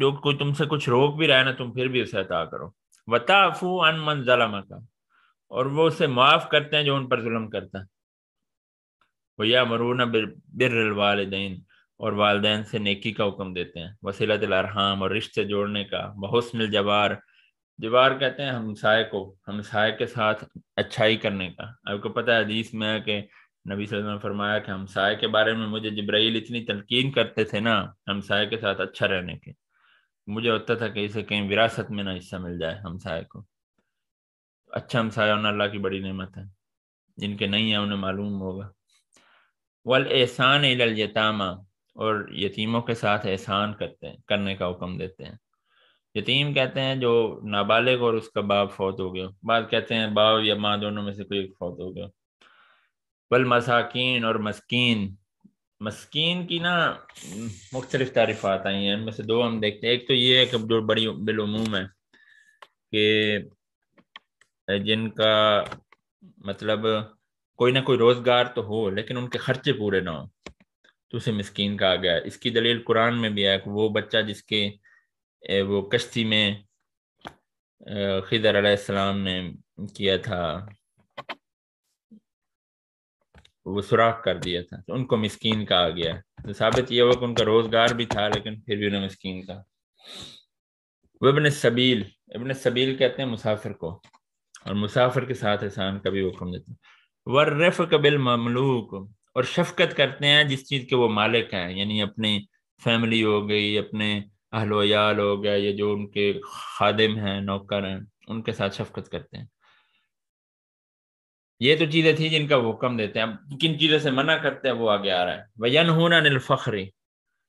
जो कोई तुमसे कुछ रोक भी रहा है ना तुम फिर भी उसे अता करो वताफू अन मन जलमा का और वो उसे माफ़ करते हैं जो उन पर जुलम करता है वया मरूना बिर वालदेन और वालदेन से नेकी का हुक्म देते हैं वसीला अरहम और रिश्ते जोड़ने का बहुसमिल जवार जवार कहते हैं हमसाय को हमसाय के साथ अच्छाई करने का आपको पता है हदीस में कि नबी ने फरमाया कि हमसाय के बारे में मुझे जब्राइल इतनी तलकीन करते थे ना हमसाय के साथ अच्छा रहने के मुझे होता था कि इसे कहीं विरासत में ना हिस्सा मिल जाए हमसाय को अच्छा हमसाया उन अल्लाह की बड़ी नमत है जिनके नहीं है उन्हें मालूम होगा वल एहसान एलजामा और यतीमों के साथ एहसान करते हैं करने का हुक्म देते हैं यतीम कहते हैं जो नाबालिग और उसका बाप फौत हो गया बाद कहते हैं बाप या माँ दोनों में से कोई फौत हो गया वल मसाकिन और मस्किन मस्किन की ना मुख्तलिफ तारीफ़ात आई हैं इनमें से दो हम देखते हैं एक तो ये है कि जो बड़ी बिलूम है कि जिनका मतलब कोई ना कोई रोजगार तो हो लेकिन उनके खर्चे पूरे ना हो तो उसे मस्किन कहा गया इसकी दलील कुरान में भी है कि वो बच्चा जिसके वो कश्ती में खिदर अलैहिस्सलाम ने किया था वो सुराख कर दिया था तो उनको मिस्कीन कहा गया तो साबित यह हुआ कि उनका रोजगार भी था लेकिन फिर भी उन्हें मिस्कीन कहा वह इबन सबील इबन सबील कहते हैं मुसाफिर को और मुसाफिर के साथ एहसान का भी हुक्म देते हैं वर्रफ कबिल ममलूक और शफकत करते हैं जिस चीज़ के वो मालिक हैं यानी अपनी फैमिली हो गई अपने अहलोयाल हो गया या जो उनके खादिम हैं नौकर हैं उनके साथ शफकत करते हैं ये तो चीज़ें थी जिनका हुक्म देते हैं किन चीज़ों से मना करते हैं वो आगे आ रहा है वन होना निल फ़खरी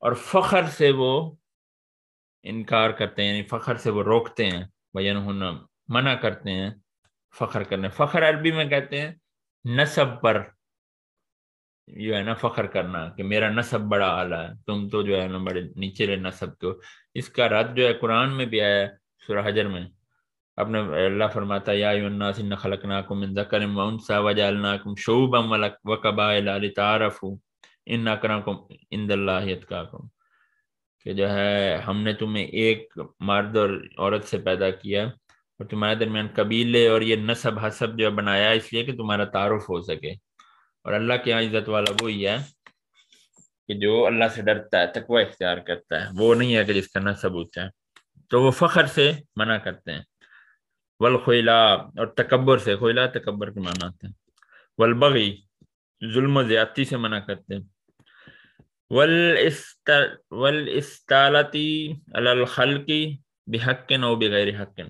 और फ़खर से वो इनकार करते हैं यानी फ़खर से वो रोकते हैं वन होना मना करते हैं फखर करना फखर अरबी में कहते हैं नसब पर जो है ना फखर करना कि मेरा नसब बड़ा आला है तुम तो जो है ना बड़े नीचे नसब के हो इसका रद जो है कुरान में भी आया है सुरहजर में अपने अल्लाह फरमाता या यासिन खलकनाकुम जकरम वनसा व कबाइल वकबाइल तारफ़ इन नकरकुम इंदल्लाकाकुम कि जो है हमने तुम्हें एक मर्द और औरत से पैदा किया और तुम्हारे दरमियान कबीले और ये नसब हसब जो बनाया इसलिए कि तुम्हारा तारुफ हो सके और अल्लाह के यहाँ इज्जत वाला वो ही है कि जो अल्लाह से डरता है तकवा इख्तियार करता है वो नहीं है कि जिसका नसब ऊँचा है तो वो फ़ख्र से मना करते हैं वल और तकबर से खोला तकबर के माना आते हैं वलबगी जुल्म ज्यादती से मना करते हैं वल इस वल इस्तालती अलखल की बेहक और बगैर हक्न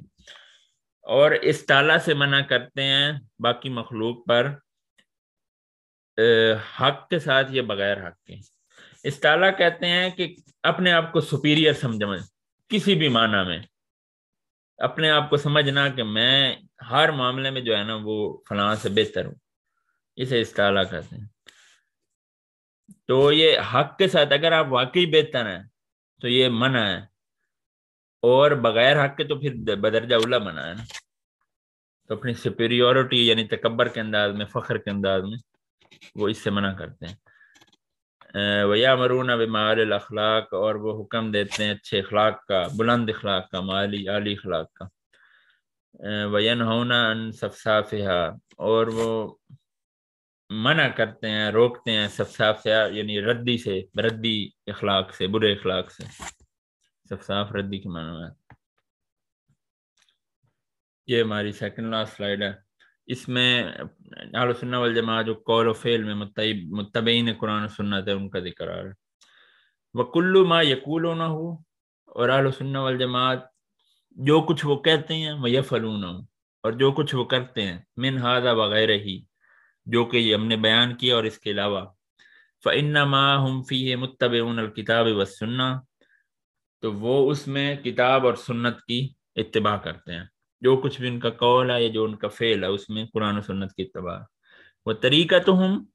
और इस ताला से मना करते हैं बाकी मखलूक पर हक के साथ या बगैर हक के इस ताला कहते हैं कि अपने आप को सुपीरियर समझ किसी भी माना में अपने आप को समझना कि मैं हर मामले में जो है ना वो फलां से बेहतर हूँ इसे ताला कहते हैं तो ये हक के साथ अगर आप वाकई बेहतर हैं तो ये मना है और बगैर हक के तो फिर बदरजा उला बना है ना तो अपनी सुपेरियोरिटी यानी तकबर के अंदाज में फ़ख्र के अंदाज में वो इससे मना करते हैं वया मरूना बेमाल अखलाक और वो हुक्म देते हैं अच्छे अखलाक का बुलंद अखलाक का माली आली अखलाक का वयन होना अन सफसाफिया और वो मना करते हैं रोकते हैं सफसाफिया यानी रद्दी से रद्दी अखलाक से बुरे अखलाक से शफसाफ रद्दी के मानो है ये हमारी सेकंड लास्ट स्लाइड है इसमें आलोचना वाल जमा जो कौल व फेल में मुतबीन कुरान सुन्नत है उनका जिक्र आ रहा है वकुल्लु माँ यकूल ना हो और आलो सुन्ना वाल जमात जो कुछ वो कहते हैं वह फलू ना हो और जो कुछ वो करते हैं मिन हाजा वगैरह ही जो कि हमने बयान किया और इसके अलावा फ़ इन्ना माँ हम फ़ी मुतब किताब व सुन्ना तो वो उसमें किताब और सुन्नत की इतबा करते हैं जो कुछ भी उनका कौल है या जो उनका फेल है उसमें कुरान और सुन्नत की इतबा वह तरीका तो हम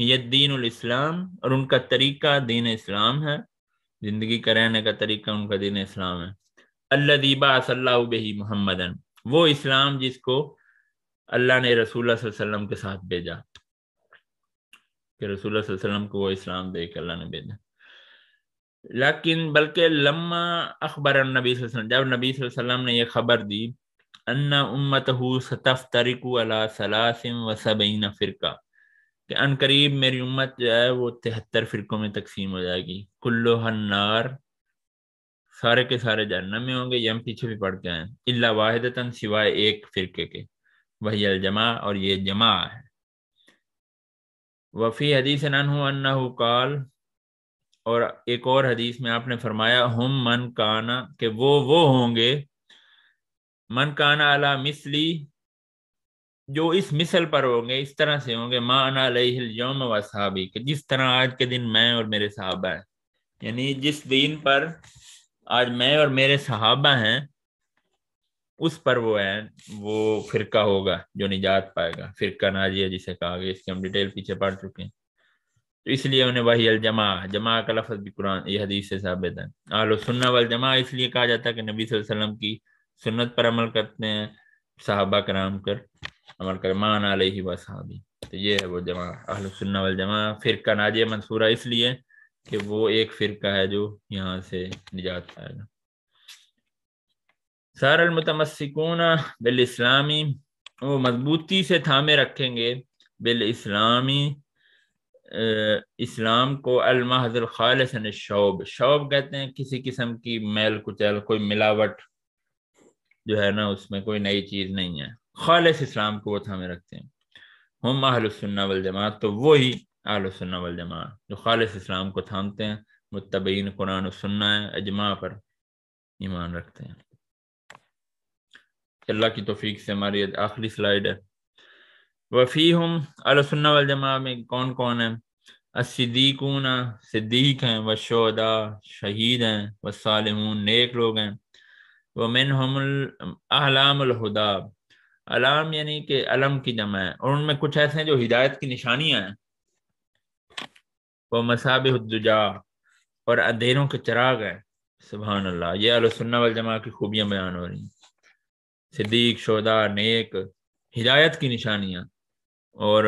दीन इस्लाम और उनका तरीका दीन इस्लाम है जिंदगी का रहने का तरीका उनका दीन इस्लाम है अल्लाबा सल्लाबी मोहम्मदन वो इस्लाम जिसको अल्लाह ने रसूल सल्लम के साथ भेजा कि रसूल सल्लम को वो इस्लाम दे के अल्लाह ने भेजा लेकिन बल्कि लम्मा अखबर नबी जब नबी वसल्लम ने यह खबर दी अन्ना उम्मत सतफ तरिकू अला सलासिम व सबईन फ़िरका कि अन करीब मेरी उम्मत जो है वो तिहत्तर फ़िरकों में तकसीम हो जाएगी कुल्लो हन्नार सारे के सारे जहनम में होंगे ये हम पीछे भी पढ़ गए हैं अल्ला वाहिदतन सिवाय एक फ़िरके के वही अलजमा और ये जमा है वफ़ी हदीस नन अन्ना काल और एक और हदीस में आपने फरमाया हम मन काना के वो वो होंगे मन काना अला मिसली जो इस मिसल पर होंगे इस तरह से होंगे माना यौम व सहाबी के जिस तरह आज के दिन मैं और मेरे सहाबा है यानी जिस दिन पर आज मैं और मेरे सहाबा हैं उस पर वो है वो फिरका होगा जो निजात पाएगा फिरका नाजिया जिसे कहा गया इसके हम डिटेल पीछे पढ़ चुके हैं तो इसलिए उन्हें वही अलजमा जमा का लफज भी कुरान यह हदीस से साबित है आलो सुन्ना वाल जमा इसलिए कहा जाता है कि नबी वसल्लम की सुन्नत पर अमल करते हैं साहबा कराम कर अमल कर मान आलही ही साहबी तो ये है वो जमा आलो सुन्ना वाल जमा फ़िरका नाज मंसूरा इसलिए कि वो एक फ़िरका है जो यहाँ से निजात पाएगा सारमतमसिकून बिल इस्लामी वो मजबूती से थामे रखेंगे बिल इस्लामी इस्लाम को अलमहजल खालसन शौब शौब कहते हैं किसी किस्म की मैल कुचैल कोई मिलावट जो है ना उसमें कोई नई चीज़ नहीं है खालस इस्लाम को वो थामे रखते हैं हम आहलसन्ना वल जमात तो वही आहलसन्ना वल जमात जो खालस इस्लाम को थामते हैं मुतबीन कुरान सुन्ना है अजमा पर ईमान रखते हैं अल्लाह की तोफीक से हमारी आखिरी स्लाइड है वफ़ी हम अलसन्ना वलजमा में कौन कौन है असदीकून सिद्दीक हैं व शोदा शहीद हैं व सालमून नेक लोग हैं व मिन हमलामहदाब अलाम यानी कि अलम की जमा है और उनमें कुछ ऐसे हैं जो हिदायत की निशानियाँ हैं व मसाबुजा और अंधेरों के चराग हैं सुबहान अल्लाह ये अलसन्ना वलजमा की खूबियाँ बयान हो रही हैं सिद्दीक शोदा नेक हिदायत की निशानियाँ और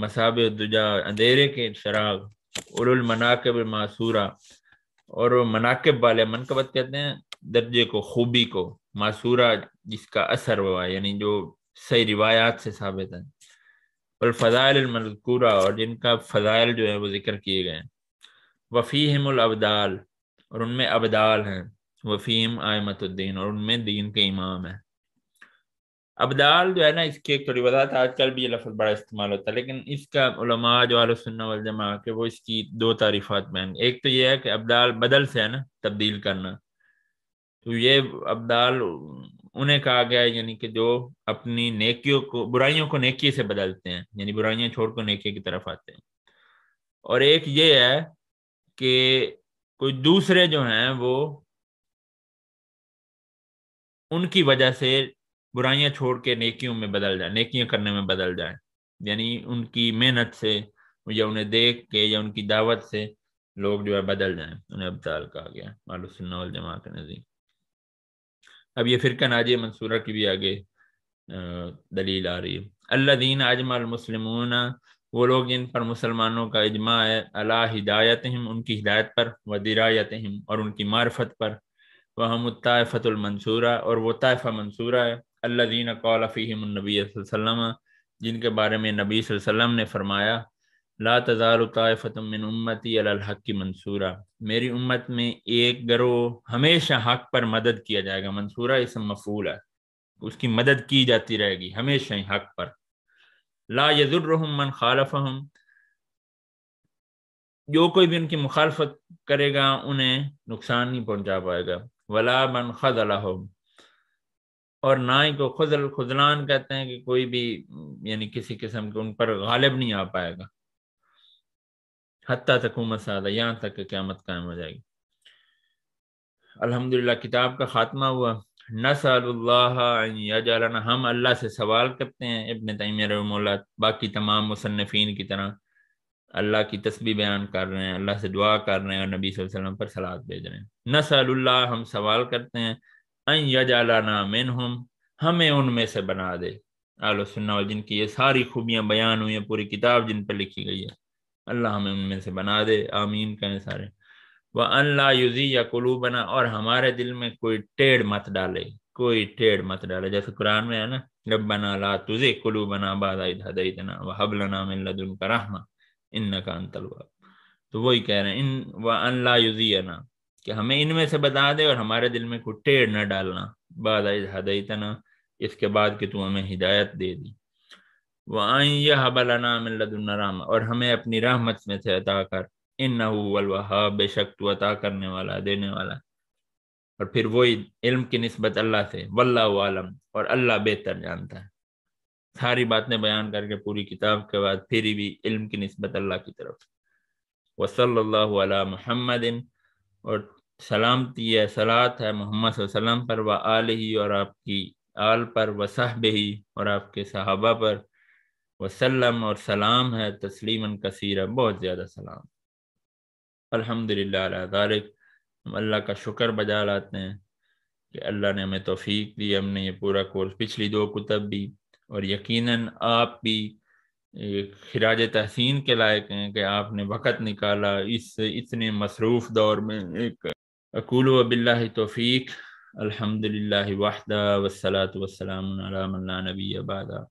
मसाब दुजा अंधेरे के शराब उल मनाकब मासूरा और मनाकब वाले मनकबत कहते हैं दर्जे को खूबी को मासूरा जिसका असर हुआ यानी जो सही रिवायात से साबित है और फजायल मजकूरा और जिनका फजायल जो है वो जिक्र किए गए हैं अबदाल और उनमें अबदाल हैं वफ़ीम आयमतुद्दीन और उनमें दीन के इमाम हैं अब दाल जो है ना इसकी एक थोड़ी वजह आजकल भी ये लफ्ज़ बड़ा इस्तेमाल होता है लेकिन इसका जो वाल जमा के वो इसकी दो तारीफात बयान एक तो ये है कि अब दाल बदल से है ना तब्दील करना तो ये अब दाल उन्हें कहा गया है यानी कि जो अपनी नेकियों को बुराइयों को नेकी से बदलते हैं यानी बुराइयां छोड़ को नेकी की तरफ आते हैं और एक ये है कि कोई दूसरे जो हैं वो उनकी वजह से बुराइयां छोड़ के नेकियों में बदल जाए नेकियां करने में बदल जाए यानी उनकी मेहनत से या उन्हें देख के या उनकी दावत से लोग जो है बदल जाए उन्हें अब्दाल कहा गया मालूसन्नाल जमा के नज़ीक अब ये फिर नाजिय मंसूरा की भी आगे दलील आ रही है अल्लाह दीन आजमालमसलमून वो लोग जिन पर मुसलमानों का इजमा है अला हिदायत हम उनकी हिदायत पर व दिरायत हम और उनकी मार्फत पर वह हम तायफ़तुलमनसूरा और वो तयफा मंसूरा है अल्लाजीन कौलफ़ीमनबीम जिनके बारे में नबी वसम ने फरमाया ला तज़ारतमिन उम्मती अलहक की मंसूरा मेरी उम्मत में एक गरोह हमेशा हक पर मदद किया जाएगा मंसूरा इसम मफूल है उसकी मदद की जाती रहेगी हमेशा ही हक पर ला यजुर्रहम मन जो कोई भी उनकी मुखालफत करेगा उन्हें नुकसान नहीं पहुंचा पाएगा वला मन खद और ना ही को खुजल खुजलान कहते हैं कि कोई भी यानी किसी किस्म के उन पर गालिब नहीं आ पाएगा हती तक सादा यहाँ तक क्यामत कायम हो जाएगी अल्हम्दुलिल्लाह किताब का ख़ात्मा हुआ नसल्ला हम अल्लाह से सवाल करते हैं इबन तैमिया बाकी तमाम मुसनफिन की तरह अल्लाह की तस्बी बयान कर रहे हैं अल्लाह से दुआ कर रहे हैं और नबी वसल्लम पर सलाद भेज रहे हैं नसल्ला हम सवाल करते हैं अन यजालाना हमें उनमें से बना दे आलो सुन्ना जिनकी ये सारी खूबियाँ बयान हुई हैं पूरी किताब जिन पर लिखी गई है अल्लाह हमें उनमें से बना दे आमीन कहें सारे वह अल्लाह युजी या कुलू बना और हमारे दिल में कोई टेढ़ मत डाले कोई टेढ़ मत डाले जैसे कुरान में है ना जब बना ला तुझे कुलू बना बादाई तना वह हबलना मिल्लदन का रहमा इन नकान तलवा तो वही कह रहे हैं इन व अल्लाह युजी ना कि हमें इनमें से बता दे और हमारे दिल में कोई टेढ़ न डालना बाद तना इसके बाद कि तू हमें हिदायत दे दी वह बलाना मिल्लदुल्ना राम और हमें अपनी रहमत में से अता कर इन नहा बेशक तू अता करने वाला देने वाला और फिर वही इल्म की नस्बत अल्लाह से वल्लाम और अल्लाह बेहतर जानता है सारी बातें बयान करके पूरी किताब के बाद फिर भी इल्म की नस्बत अल्लाह की तरफ वसल्ला महमदिन और सलामती है सलात है मोहम्मद वसलम पर व आल ही और आपकी आल पर व साहब ही और आपके सहाबा पर वसलम और सलाम है तस्लीमन कसीर है बहुत ज़्यादा सलाम अल्हम्दुलिल्लाह तारिक हम अल्लाह का शुक्र बजा लाते हैं कि अल्लाह ने हमें तोफ़ीक दी हमने ये पूरा कोर्स पिछली दो कुतब भी और यकीनन आप भी खराज तहसीन के लायक हैं कि आपने वक़्त निकाला इस इतने मसरूफ़ दौर में एक أقول وبالله توفيق الحمد لله وحده والصلاة والسلام على من لا نبي بعده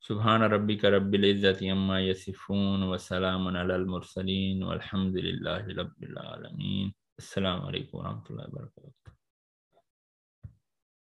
سبحان ربك رب العزة يما يصفون وسلام على المرسلين والحمد لله رب العالمين السلام عليكم ورحمة الله وبركاته